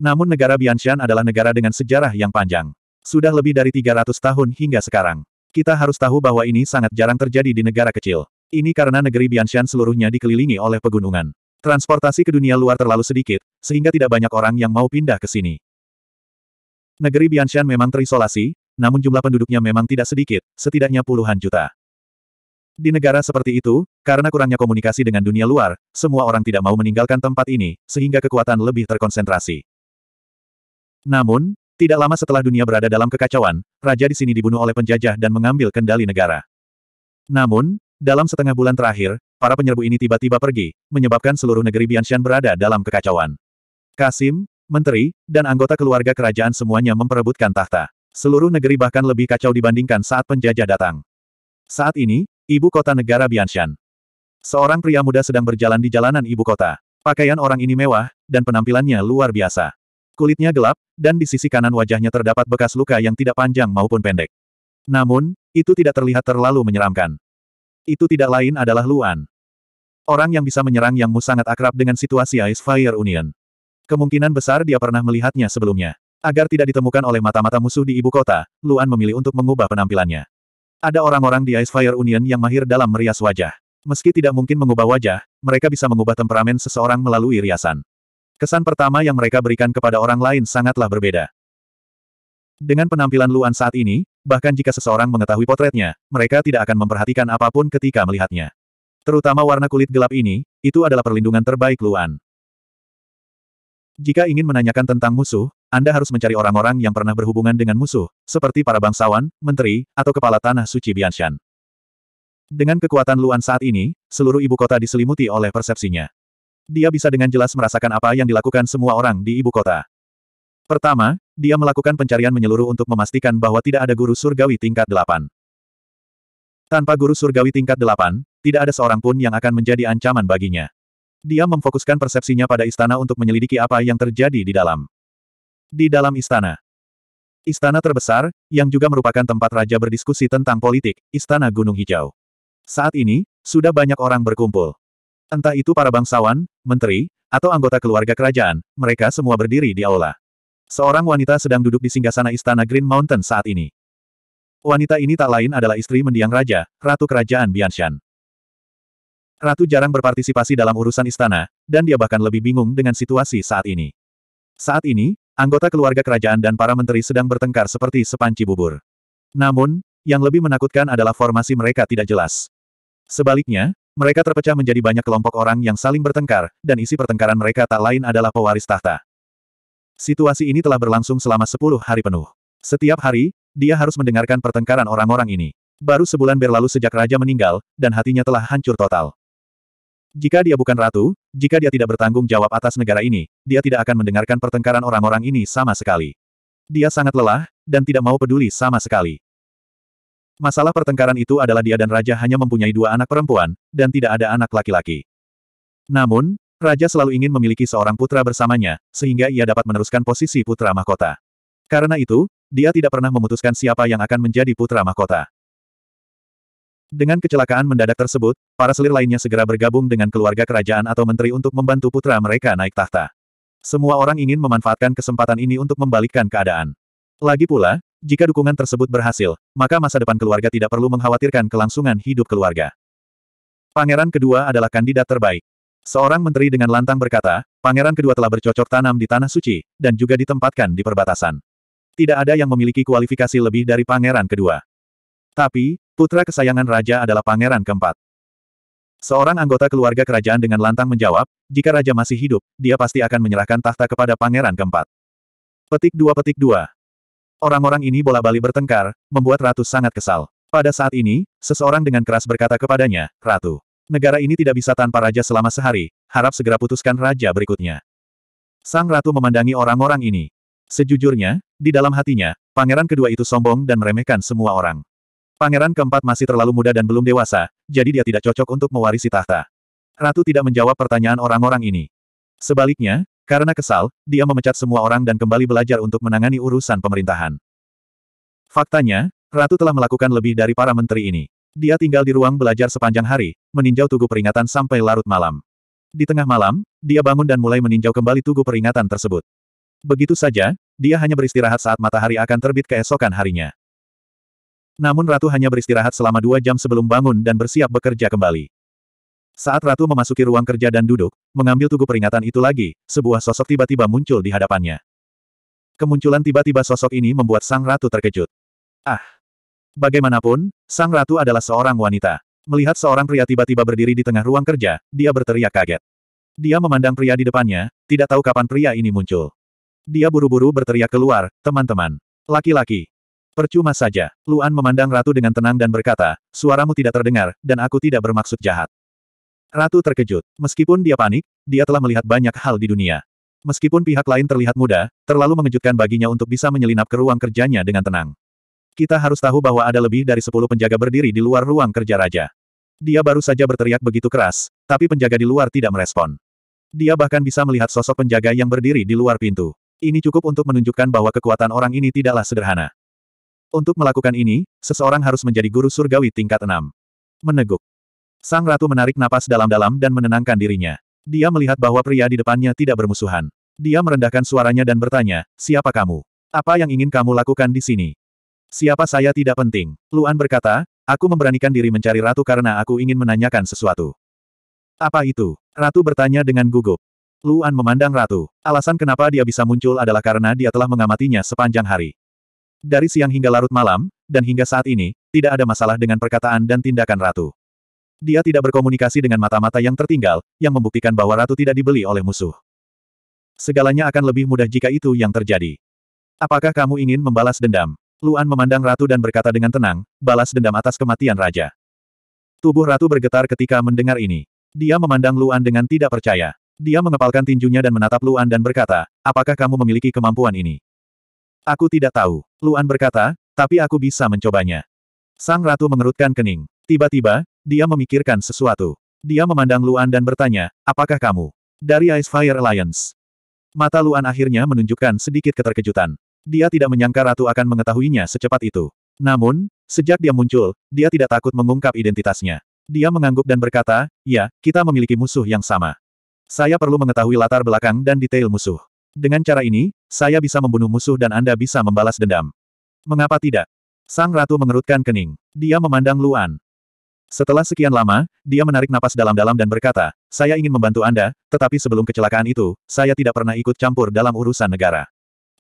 Namun negara Bianshan adalah negara dengan sejarah yang panjang. Sudah lebih dari 300 tahun hingga sekarang. Kita harus tahu bahwa ini sangat jarang terjadi di negara kecil. Ini karena negeri Bianshan seluruhnya dikelilingi oleh pegunungan. Transportasi ke dunia luar terlalu sedikit, sehingga tidak banyak orang yang mau pindah ke sini. Negeri Bianshan memang terisolasi, namun jumlah penduduknya memang tidak sedikit, setidaknya puluhan juta. Di negara seperti itu, karena kurangnya komunikasi dengan dunia luar, semua orang tidak mau meninggalkan tempat ini, sehingga kekuatan lebih terkonsentrasi. Namun, tidak lama setelah dunia berada dalam kekacauan, raja di sini dibunuh oleh penjajah dan mengambil kendali negara. Namun, dalam setengah bulan terakhir, para penyerbu ini tiba-tiba pergi, menyebabkan seluruh negeri Bianshan berada dalam kekacauan. Kasim, menteri, dan anggota keluarga kerajaan semuanya memperebutkan tahta. Seluruh negeri bahkan lebih kacau dibandingkan saat penjajah datang. Saat ini, ibu kota negara Bianshan. Seorang pria muda sedang berjalan di jalanan ibu kota. Pakaian orang ini mewah, dan penampilannya luar biasa. Kulitnya gelap, dan di sisi kanan wajahnya terdapat bekas luka yang tidak panjang maupun pendek. Namun, itu tidak terlihat terlalu menyeramkan. Itu tidak lain adalah Luan. Orang yang bisa menyerang Yang Mu sangat akrab dengan situasi Ice Fire Union. Kemungkinan besar dia pernah melihatnya sebelumnya. Agar tidak ditemukan oleh mata-mata musuh di ibu kota, Luan memilih untuk mengubah penampilannya. Ada orang-orang di Ice Fire Union yang mahir dalam merias wajah. Meski tidak mungkin mengubah wajah, mereka bisa mengubah temperamen seseorang melalui riasan. Kesan pertama yang mereka berikan kepada orang lain sangatlah berbeda. Dengan penampilan Luan saat ini, bahkan jika seseorang mengetahui potretnya, mereka tidak akan memperhatikan apapun ketika melihatnya. Terutama warna kulit gelap ini, itu adalah perlindungan terbaik Luan. Jika ingin menanyakan tentang musuh, Anda harus mencari orang-orang yang pernah berhubungan dengan musuh, seperti para bangsawan, menteri, atau kepala tanah suci Bianshan. Dengan kekuatan Luan saat ini, seluruh ibu kota diselimuti oleh persepsinya. Dia bisa dengan jelas merasakan apa yang dilakukan semua orang di ibu kota. Pertama, dia melakukan pencarian menyeluruh untuk memastikan bahwa tidak ada guru surgawi tingkat delapan. Tanpa guru surgawi tingkat delapan, tidak ada seorang pun yang akan menjadi ancaman baginya. Dia memfokuskan persepsinya pada istana untuk menyelidiki apa yang terjadi di dalam. Di dalam istana. Istana terbesar, yang juga merupakan tempat raja berdiskusi tentang politik, Istana Gunung Hijau. Saat ini, sudah banyak orang berkumpul. Entah itu para bangsawan, menteri, atau anggota keluarga kerajaan, mereka semua berdiri di aula. Seorang wanita sedang duduk di singgasana istana Green Mountain saat ini. Wanita ini tak lain adalah istri mendiang raja, ratu kerajaan Bianshan. Ratu jarang berpartisipasi dalam urusan istana, dan dia bahkan lebih bingung dengan situasi saat ini. Saat ini, anggota keluarga kerajaan dan para menteri sedang bertengkar seperti sepanci bubur. Namun, yang lebih menakutkan adalah formasi mereka tidak jelas. Sebaliknya, mereka terpecah menjadi banyak kelompok orang yang saling bertengkar, dan isi pertengkaran mereka tak lain adalah pewaris tahta. Situasi ini telah berlangsung selama sepuluh hari penuh. Setiap hari, dia harus mendengarkan pertengkaran orang-orang ini. Baru sebulan berlalu sejak raja meninggal, dan hatinya telah hancur total. Jika dia bukan ratu, jika dia tidak bertanggung jawab atas negara ini, dia tidak akan mendengarkan pertengkaran orang-orang ini sama sekali. Dia sangat lelah, dan tidak mau peduli sama sekali. Masalah pertengkaran itu adalah dia dan raja hanya mempunyai dua anak perempuan, dan tidak ada anak laki-laki. Namun, Raja selalu ingin memiliki seorang putra bersamanya, sehingga ia dapat meneruskan posisi putra mahkota. Karena itu, dia tidak pernah memutuskan siapa yang akan menjadi putra mahkota. Dengan kecelakaan mendadak tersebut, para selir lainnya segera bergabung dengan keluarga kerajaan atau menteri untuk membantu putra mereka naik tahta. Semua orang ingin memanfaatkan kesempatan ini untuk membalikkan keadaan. Lagi pula, jika dukungan tersebut berhasil, maka masa depan keluarga tidak perlu mengkhawatirkan kelangsungan hidup keluarga. Pangeran kedua adalah kandidat terbaik. Seorang menteri dengan lantang berkata, pangeran kedua telah bercocok tanam di tanah suci, dan juga ditempatkan di perbatasan. Tidak ada yang memiliki kualifikasi lebih dari pangeran kedua. Tapi, putra kesayangan raja adalah pangeran keempat. Seorang anggota keluarga kerajaan dengan lantang menjawab, jika raja masih hidup, dia pasti akan menyerahkan tahta kepada pangeran keempat. Petik dua petik dua. Orang-orang ini bola-bali bertengkar, membuat Ratu sangat kesal. Pada saat ini, seseorang dengan keras berkata kepadanya, Ratu negara ini tidak bisa tanpa raja selama sehari, harap segera putuskan raja berikutnya. Sang ratu memandangi orang-orang ini. Sejujurnya, di dalam hatinya, pangeran kedua itu sombong dan meremehkan semua orang. Pangeran keempat masih terlalu muda dan belum dewasa, jadi dia tidak cocok untuk mewarisi tahta. Ratu tidak menjawab pertanyaan orang-orang ini. Sebaliknya, karena kesal, dia memecat semua orang dan kembali belajar untuk menangani urusan pemerintahan. Faktanya, Ratu telah melakukan lebih dari para menteri ini. Dia tinggal di ruang belajar sepanjang hari, meninjau tugu peringatan sampai larut malam. Di tengah malam, dia bangun dan mulai meninjau kembali tugu peringatan tersebut. Begitu saja, dia hanya beristirahat saat matahari akan terbit keesokan harinya. Namun Ratu hanya beristirahat selama dua jam sebelum bangun dan bersiap bekerja kembali. Saat Ratu memasuki ruang kerja dan duduk, mengambil tugu peringatan itu lagi, sebuah sosok tiba-tiba muncul di hadapannya. Kemunculan tiba-tiba sosok ini membuat sang Ratu terkejut. Ah! Bagaimanapun, Sang Ratu adalah seorang wanita. Melihat seorang pria tiba-tiba berdiri di tengah ruang kerja, dia berteriak kaget. Dia memandang pria di depannya, tidak tahu kapan pria ini muncul. Dia buru-buru berteriak keluar, teman-teman. Laki-laki. Percuma saja. Luan memandang Ratu dengan tenang dan berkata, suaramu tidak terdengar, dan aku tidak bermaksud jahat. Ratu terkejut. Meskipun dia panik, dia telah melihat banyak hal di dunia. Meskipun pihak lain terlihat muda, terlalu mengejutkan baginya untuk bisa menyelinap ke ruang kerjanya dengan tenang. Kita harus tahu bahwa ada lebih dari sepuluh penjaga berdiri di luar ruang kerja raja. Dia baru saja berteriak begitu keras, tapi penjaga di luar tidak merespon. Dia bahkan bisa melihat sosok penjaga yang berdiri di luar pintu. Ini cukup untuk menunjukkan bahwa kekuatan orang ini tidaklah sederhana. Untuk melakukan ini, seseorang harus menjadi guru surgawi tingkat enam. Meneguk. Sang ratu menarik napas dalam-dalam dan menenangkan dirinya. Dia melihat bahwa pria di depannya tidak bermusuhan. Dia merendahkan suaranya dan bertanya, siapa kamu? Apa yang ingin kamu lakukan di sini? Siapa saya tidak penting. Luan berkata, aku memberanikan diri mencari ratu karena aku ingin menanyakan sesuatu. Apa itu? Ratu bertanya dengan gugup. Luan memandang ratu. Alasan kenapa dia bisa muncul adalah karena dia telah mengamatinya sepanjang hari. Dari siang hingga larut malam, dan hingga saat ini, tidak ada masalah dengan perkataan dan tindakan ratu. Dia tidak berkomunikasi dengan mata-mata yang tertinggal, yang membuktikan bahwa ratu tidak dibeli oleh musuh. Segalanya akan lebih mudah jika itu yang terjadi. Apakah kamu ingin membalas dendam? Luan memandang ratu dan berkata dengan tenang, balas dendam atas kematian raja. Tubuh ratu bergetar ketika mendengar ini. Dia memandang Luan dengan tidak percaya. Dia mengepalkan tinjunya dan menatap Luan dan berkata, apakah kamu memiliki kemampuan ini? Aku tidak tahu. Luan berkata, tapi aku bisa mencobanya. Sang ratu mengerutkan kening. Tiba-tiba, dia memikirkan sesuatu. Dia memandang Luan dan bertanya, apakah kamu? Dari Ice Fire Alliance. Mata Luan akhirnya menunjukkan sedikit keterkejutan. Dia tidak menyangka ratu akan mengetahuinya secepat itu. Namun, sejak dia muncul, dia tidak takut mengungkap identitasnya. Dia mengangguk dan berkata, ya, kita memiliki musuh yang sama. Saya perlu mengetahui latar belakang dan detail musuh. Dengan cara ini, saya bisa membunuh musuh dan Anda bisa membalas dendam. Mengapa tidak? Sang Ratu mengerutkan kening. Dia memandang Luan. Setelah sekian lama, dia menarik napas dalam-dalam dan berkata, saya ingin membantu Anda, tetapi sebelum kecelakaan itu, saya tidak pernah ikut campur dalam urusan negara.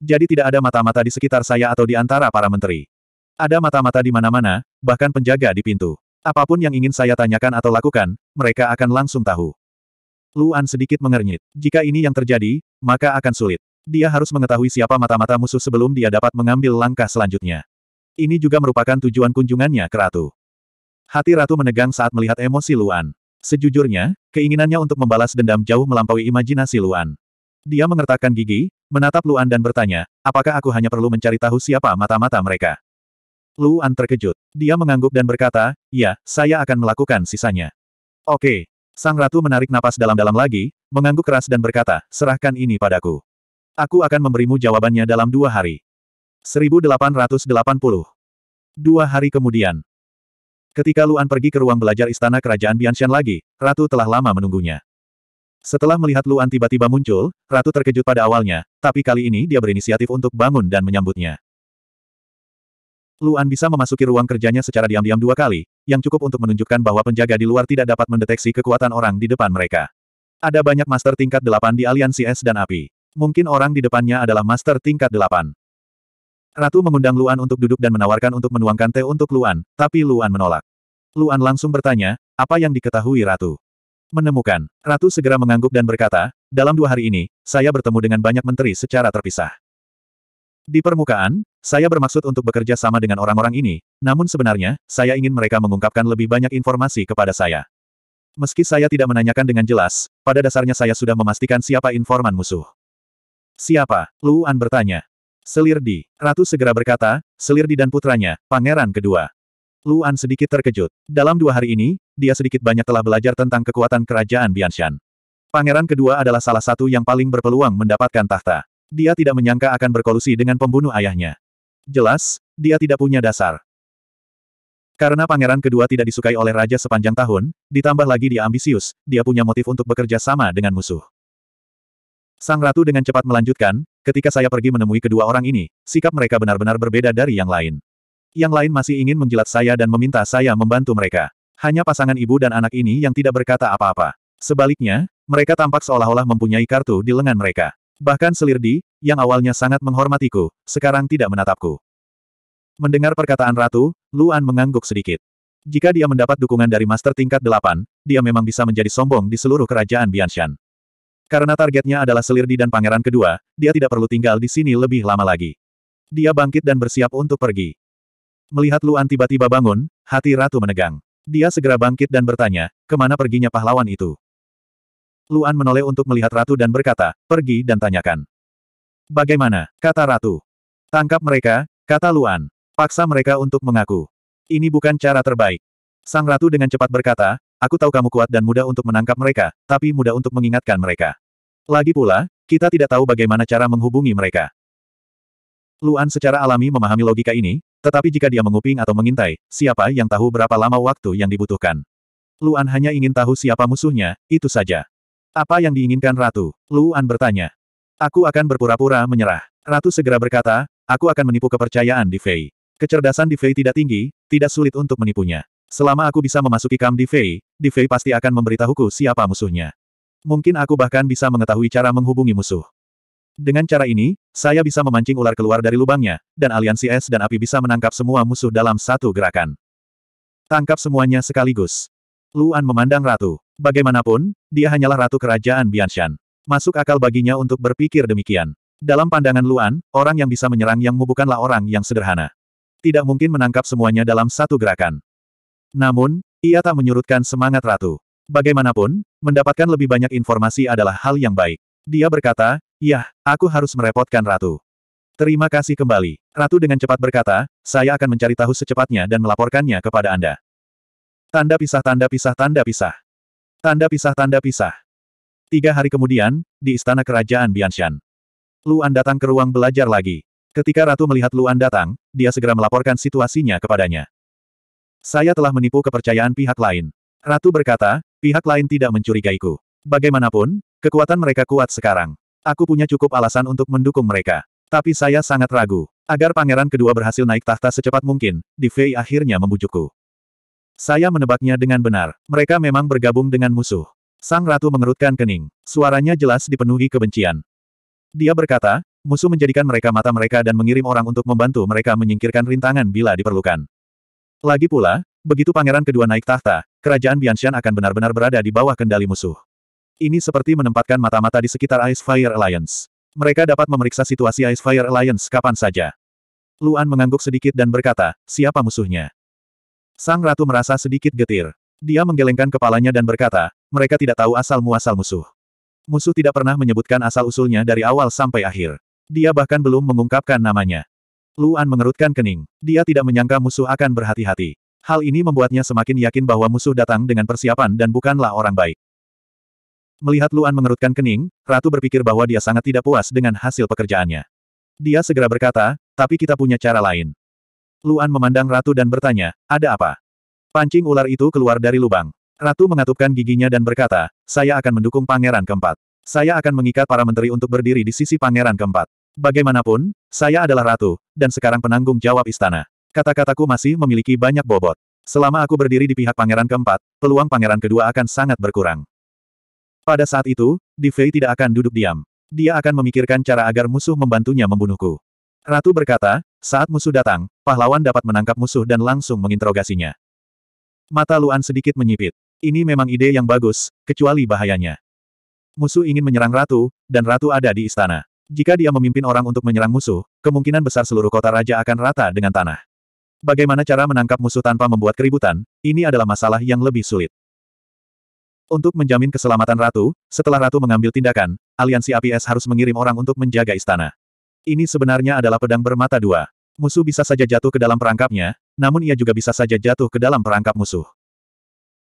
Jadi tidak ada mata-mata di sekitar saya atau di antara para menteri. Ada mata-mata di mana-mana, bahkan penjaga di pintu. Apapun yang ingin saya tanyakan atau lakukan, mereka akan langsung tahu. Luan sedikit mengernyit. Jika ini yang terjadi, maka akan sulit. Dia harus mengetahui siapa mata-mata musuh sebelum dia dapat mengambil langkah selanjutnya. Ini juga merupakan tujuan kunjungannya ke Ratu. Hati Ratu menegang saat melihat emosi Luan. Sejujurnya, keinginannya untuk membalas dendam jauh melampaui imajinasi Luan. Dia mengertakkan gigi, menatap Luan dan bertanya, apakah aku hanya perlu mencari tahu siapa mata-mata mereka? Luan terkejut. Dia mengangguk dan berkata, ya, saya akan melakukan sisanya. Oke. Sang Ratu menarik napas dalam-dalam lagi, mengangguk keras dan berkata, serahkan ini padaku. Aku akan memberimu jawabannya dalam dua hari. 1880. Dua hari kemudian. Ketika Luan pergi ke ruang belajar istana kerajaan Bianshan lagi, Ratu telah lama menunggunya. Setelah melihat Luan tiba-tiba muncul, Ratu terkejut pada awalnya, tapi kali ini dia berinisiatif untuk bangun dan menyambutnya. Luan bisa memasuki ruang kerjanya secara diam-diam dua kali, yang cukup untuk menunjukkan bahwa penjaga di luar tidak dapat mendeteksi kekuatan orang di depan mereka. Ada banyak master tingkat delapan di aliansi es dan api. Mungkin orang di depannya adalah master tingkat delapan. Ratu mengundang Luan untuk duduk dan menawarkan untuk menuangkan teh untuk Luan, tapi Luan menolak. Luan langsung bertanya, apa yang diketahui Ratu? Menemukan, Ratu segera mengangguk dan berkata, dalam dua hari ini, saya bertemu dengan banyak menteri secara terpisah. Di permukaan, saya bermaksud untuk bekerja sama dengan orang-orang ini, namun sebenarnya, saya ingin mereka mengungkapkan lebih banyak informasi kepada saya. Meski saya tidak menanyakan dengan jelas, pada dasarnya saya sudah memastikan siapa informan musuh. Siapa? Luan bertanya. Selir di, Ratu segera berkata, Selir di dan putranya, pangeran kedua. Luan sedikit terkejut. Dalam dua hari ini, dia sedikit banyak telah belajar tentang kekuatan kerajaan Bianshan. Pangeran kedua adalah salah satu yang paling berpeluang mendapatkan tahta. Dia tidak menyangka akan berkolusi dengan pembunuh ayahnya. Jelas, dia tidak punya dasar. Karena pangeran kedua tidak disukai oleh raja sepanjang tahun, ditambah lagi dia ambisius, dia punya motif untuk bekerja sama dengan musuh. Sang ratu dengan cepat melanjutkan, ketika saya pergi menemui kedua orang ini, sikap mereka benar-benar berbeda dari yang lain. Yang lain masih ingin menjilat saya dan meminta saya membantu mereka. Hanya pasangan ibu dan anak ini yang tidak berkata apa-apa. Sebaliknya, mereka tampak seolah-olah mempunyai kartu di lengan mereka. Bahkan Selirdi, yang awalnya sangat menghormatiku, sekarang tidak menatapku. Mendengar perkataan Ratu, Luan mengangguk sedikit. Jika dia mendapat dukungan dari Master tingkat delapan, dia memang bisa menjadi sombong di seluruh kerajaan Bianshan. Karena targetnya adalah Selirdi dan Pangeran kedua, dia tidak perlu tinggal di sini lebih lama lagi. Dia bangkit dan bersiap untuk pergi. Melihat Luan tiba-tiba bangun, hati Ratu menegang. Dia segera bangkit dan bertanya, kemana perginya pahlawan itu? Luan menoleh untuk melihat Ratu dan berkata, pergi dan tanyakan. Bagaimana, kata Ratu. Tangkap mereka, kata Luan. Paksa mereka untuk mengaku. Ini bukan cara terbaik. Sang Ratu dengan cepat berkata, aku tahu kamu kuat dan mudah untuk menangkap mereka, tapi mudah untuk mengingatkan mereka. Lagi pula, kita tidak tahu bagaimana cara menghubungi mereka. Luan secara alami memahami logika ini, tetapi jika dia menguping atau mengintai, siapa yang tahu berapa lama waktu yang dibutuhkan? Luan hanya ingin tahu siapa musuhnya, itu saja. Apa yang diinginkan Ratu? Luan bertanya. Aku akan berpura-pura menyerah. Ratu segera berkata, aku akan menipu kepercayaan di Fei. Kecerdasan di Fei tidak tinggi, tidak sulit untuk menipunya. Selama aku bisa memasuki kam di Fei, di Fei pasti akan memberitahuku siapa musuhnya. Mungkin aku bahkan bisa mengetahui cara menghubungi musuh. Dengan cara ini, saya bisa memancing ular keluar dari lubangnya, dan aliansi es dan api bisa menangkap semua musuh dalam satu gerakan. Tangkap semuanya sekaligus. Luan memandang ratu. Bagaimanapun, dia hanyalah ratu kerajaan Bianshan. Masuk akal baginya untuk berpikir demikian. Dalam pandangan Luan, orang yang bisa menyerang yang bukanlah orang yang sederhana. Tidak mungkin menangkap semuanya dalam satu gerakan. Namun, ia tak menyurutkan semangat ratu. Bagaimanapun, mendapatkan lebih banyak informasi adalah hal yang baik. Dia berkata, Yah, aku harus merepotkan Ratu. Terima kasih kembali. Ratu dengan cepat berkata, saya akan mencari tahu secepatnya dan melaporkannya kepada Anda. Tanda pisah tanda pisah tanda pisah. Tanda pisah tanda pisah. Tiga hari kemudian, di istana kerajaan Bianshan. Luan datang ke ruang belajar lagi. Ketika Ratu melihat Luan datang, dia segera melaporkan situasinya kepadanya. Saya telah menipu kepercayaan pihak lain. Ratu berkata, pihak lain tidak mencurigaiku. Bagaimanapun, kekuatan mereka kuat sekarang. Aku punya cukup alasan untuk mendukung mereka. Tapi saya sangat ragu. Agar pangeran kedua berhasil naik tahta secepat mungkin, Di Fei akhirnya membujukku. Saya menebaknya dengan benar. Mereka memang bergabung dengan musuh. Sang ratu mengerutkan kening. Suaranya jelas dipenuhi kebencian. Dia berkata, musuh menjadikan mereka mata mereka dan mengirim orang untuk membantu mereka menyingkirkan rintangan bila diperlukan. Lagi pula, begitu pangeran kedua naik tahta, kerajaan Bianshan akan benar-benar berada di bawah kendali musuh. Ini seperti menempatkan mata-mata di sekitar Ice Fire Alliance. Mereka dapat memeriksa situasi Ice Fire Alliance kapan saja. Luan mengangguk sedikit dan berkata, siapa musuhnya? Sang Ratu merasa sedikit getir. Dia menggelengkan kepalanya dan berkata, mereka tidak tahu asal-muasal musuh. Musuh tidak pernah menyebutkan asal-usulnya dari awal sampai akhir. Dia bahkan belum mengungkapkan namanya. Luan mengerutkan kening. Dia tidak menyangka musuh akan berhati-hati. Hal ini membuatnya semakin yakin bahwa musuh datang dengan persiapan dan bukanlah orang baik. Melihat Luan mengerutkan kening, Ratu berpikir bahwa dia sangat tidak puas dengan hasil pekerjaannya. Dia segera berkata, tapi kita punya cara lain. Luan memandang Ratu dan bertanya, ada apa? Pancing ular itu keluar dari lubang. Ratu mengatupkan giginya dan berkata, saya akan mendukung pangeran keempat. Saya akan mengikat para menteri untuk berdiri di sisi pangeran keempat. Bagaimanapun, saya adalah ratu, dan sekarang penanggung jawab istana. Kata-kataku masih memiliki banyak bobot. Selama aku berdiri di pihak pangeran keempat, peluang pangeran kedua akan sangat berkurang. Pada saat itu, Fei tidak akan duduk diam. Dia akan memikirkan cara agar musuh membantunya membunuhku. Ratu berkata, saat musuh datang, pahlawan dapat menangkap musuh dan langsung menginterogasinya. Mata Luan sedikit menyipit. Ini memang ide yang bagus, kecuali bahayanya. Musuh ingin menyerang Ratu, dan Ratu ada di istana. Jika dia memimpin orang untuk menyerang musuh, kemungkinan besar seluruh kota raja akan rata dengan tanah. Bagaimana cara menangkap musuh tanpa membuat keributan, ini adalah masalah yang lebih sulit. Untuk menjamin keselamatan Ratu, setelah Ratu mengambil tindakan, aliansi APS harus mengirim orang untuk menjaga istana. Ini sebenarnya adalah pedang bermata dua. Musuh bisa saja jatuh ke dalam perangkapnya, namun ia juga bisa saja jatuh ke dalam perangkap musuh.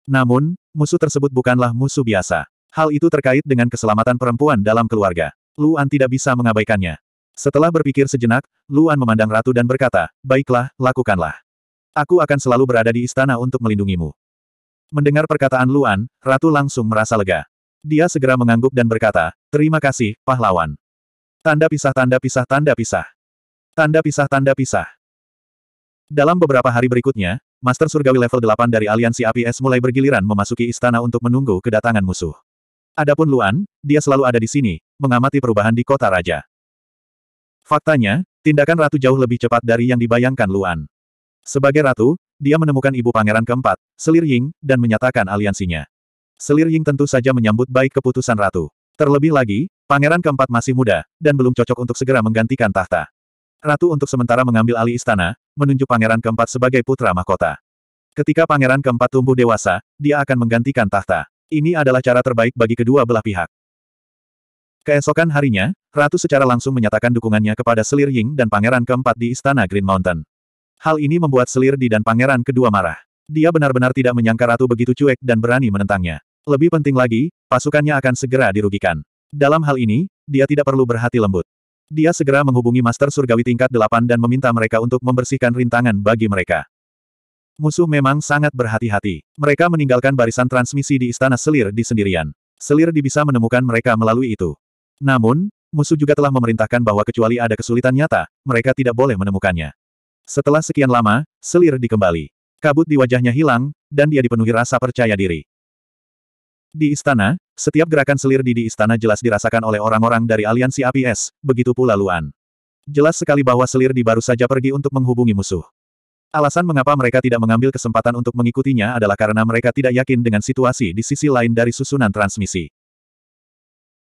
Namun, musuh tersebut bukanlah musuh biasa. Hal itu terkait dengan keselamatan perempuan dalam keluarga. Luan tidak bisa mengabaikannya. Setelah berpikir sejenak, Luan memandang Ratu dan berkata, Baiklah, lakukanlah. Aku akan selalu berada di istana untuk melindungimu. Mendengar perkataan Luan, Ratu langsung merasa lega. Dia segera mengangguk dan berkata, Terima kasih, pahlawan. Tanda pisah tanda pisah tanda pisah. Tanda pisah tanda pisah. Dalam beberapa hari berikutnya, Master Surgawi level 8 dari aliansi APS mulai bergiliran memasuki istana untuk menunggu kedatangan musuh. Adapun Luan, dia selalu ada di sini, mengamati perubahan di kota raja. Faktanya, tindakan ratu jauh lebih cepat dari yang dibayangkan Luan. Sebagai ratu, dia menemukan ibu pangeran keempat, Selir Ying, dan menyatakan aliansinya. Selir Ying tentu saja menyambut baik keputusan ratu. Terlebih lagi, pangeran keempat masih muda, dan belum cocok untuk segera menggantikan tahta. Ratu untuk sementara mengambil alih istana, menunjuk pangeran keempat sebagai putra mahkota. Ketika pangeran keempat tumbuh dewasa, dia akan menggantikan tahta. Ini adalah cara terbaik bagi kedua belah pihak. Keesokan harinya, Ratu secara langsung menyatakan dukungannya kepada Selir Ying dan pangeran keempat di istana Green Mountain. Hal ini membuat selir di dan pangeran kedua marah. Dia benar-benar tidak menyangka ratu begitu cuek dan berani menentangnya. Lebih penting lagi, pasukannya akan segera dirugikan. Dalam hal ini, dia tidak perlu berhati lembut. Dia segera menghubungi Master Surgawi tingkat 8 dan meminta mereka untuk membersihkan rintangan bagi mereka. Musuh memang sangat berhati-hati. Mereka meninggalkan barisan transmisi di istana Selir di sendirian. Selir di bisa menemukan mereka melalui itu. Namun, musuh juga telah memerintahkan bahwa kecuali ada kesulitan nyata, mereka tidak boleh menemukannya. Setelah sekian lama, selir dikembali. Kabut di wajahnya hilang, dan dia dipenuhi rasa percaya diri. Di istana, setiap gerakan selir di di istana jelas dirasakan oleh orang-orang dari aliansi APS. begitu pula Luan. Jelas sekali bahwa selir di baru saja pergi untuk menghubungi musuh. Alasan mengapa mereka tidak mengambil kesempatan untuk mengikutinya adalah karena mereka tidak yakin dengan situasi di sisi lain dari susunan transmisi.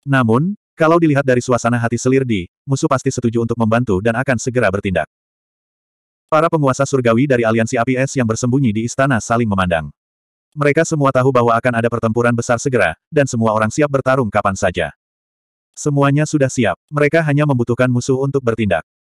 Namun, kalau dilihat dari suasana hati Selir di, musuh pasti setuju untuk membantu dan akan segera bertindak. Para penguasa surgawi dari aliansi APS yang bersembunyi di istana saling memandang. Mereka semua tahu bahwa akan ada pertempuran besar segera, dan semua orang siap bertarung kapan saja. Semuanya sudah siap, mereka hanya membutuhkan musuh untuk bertindak.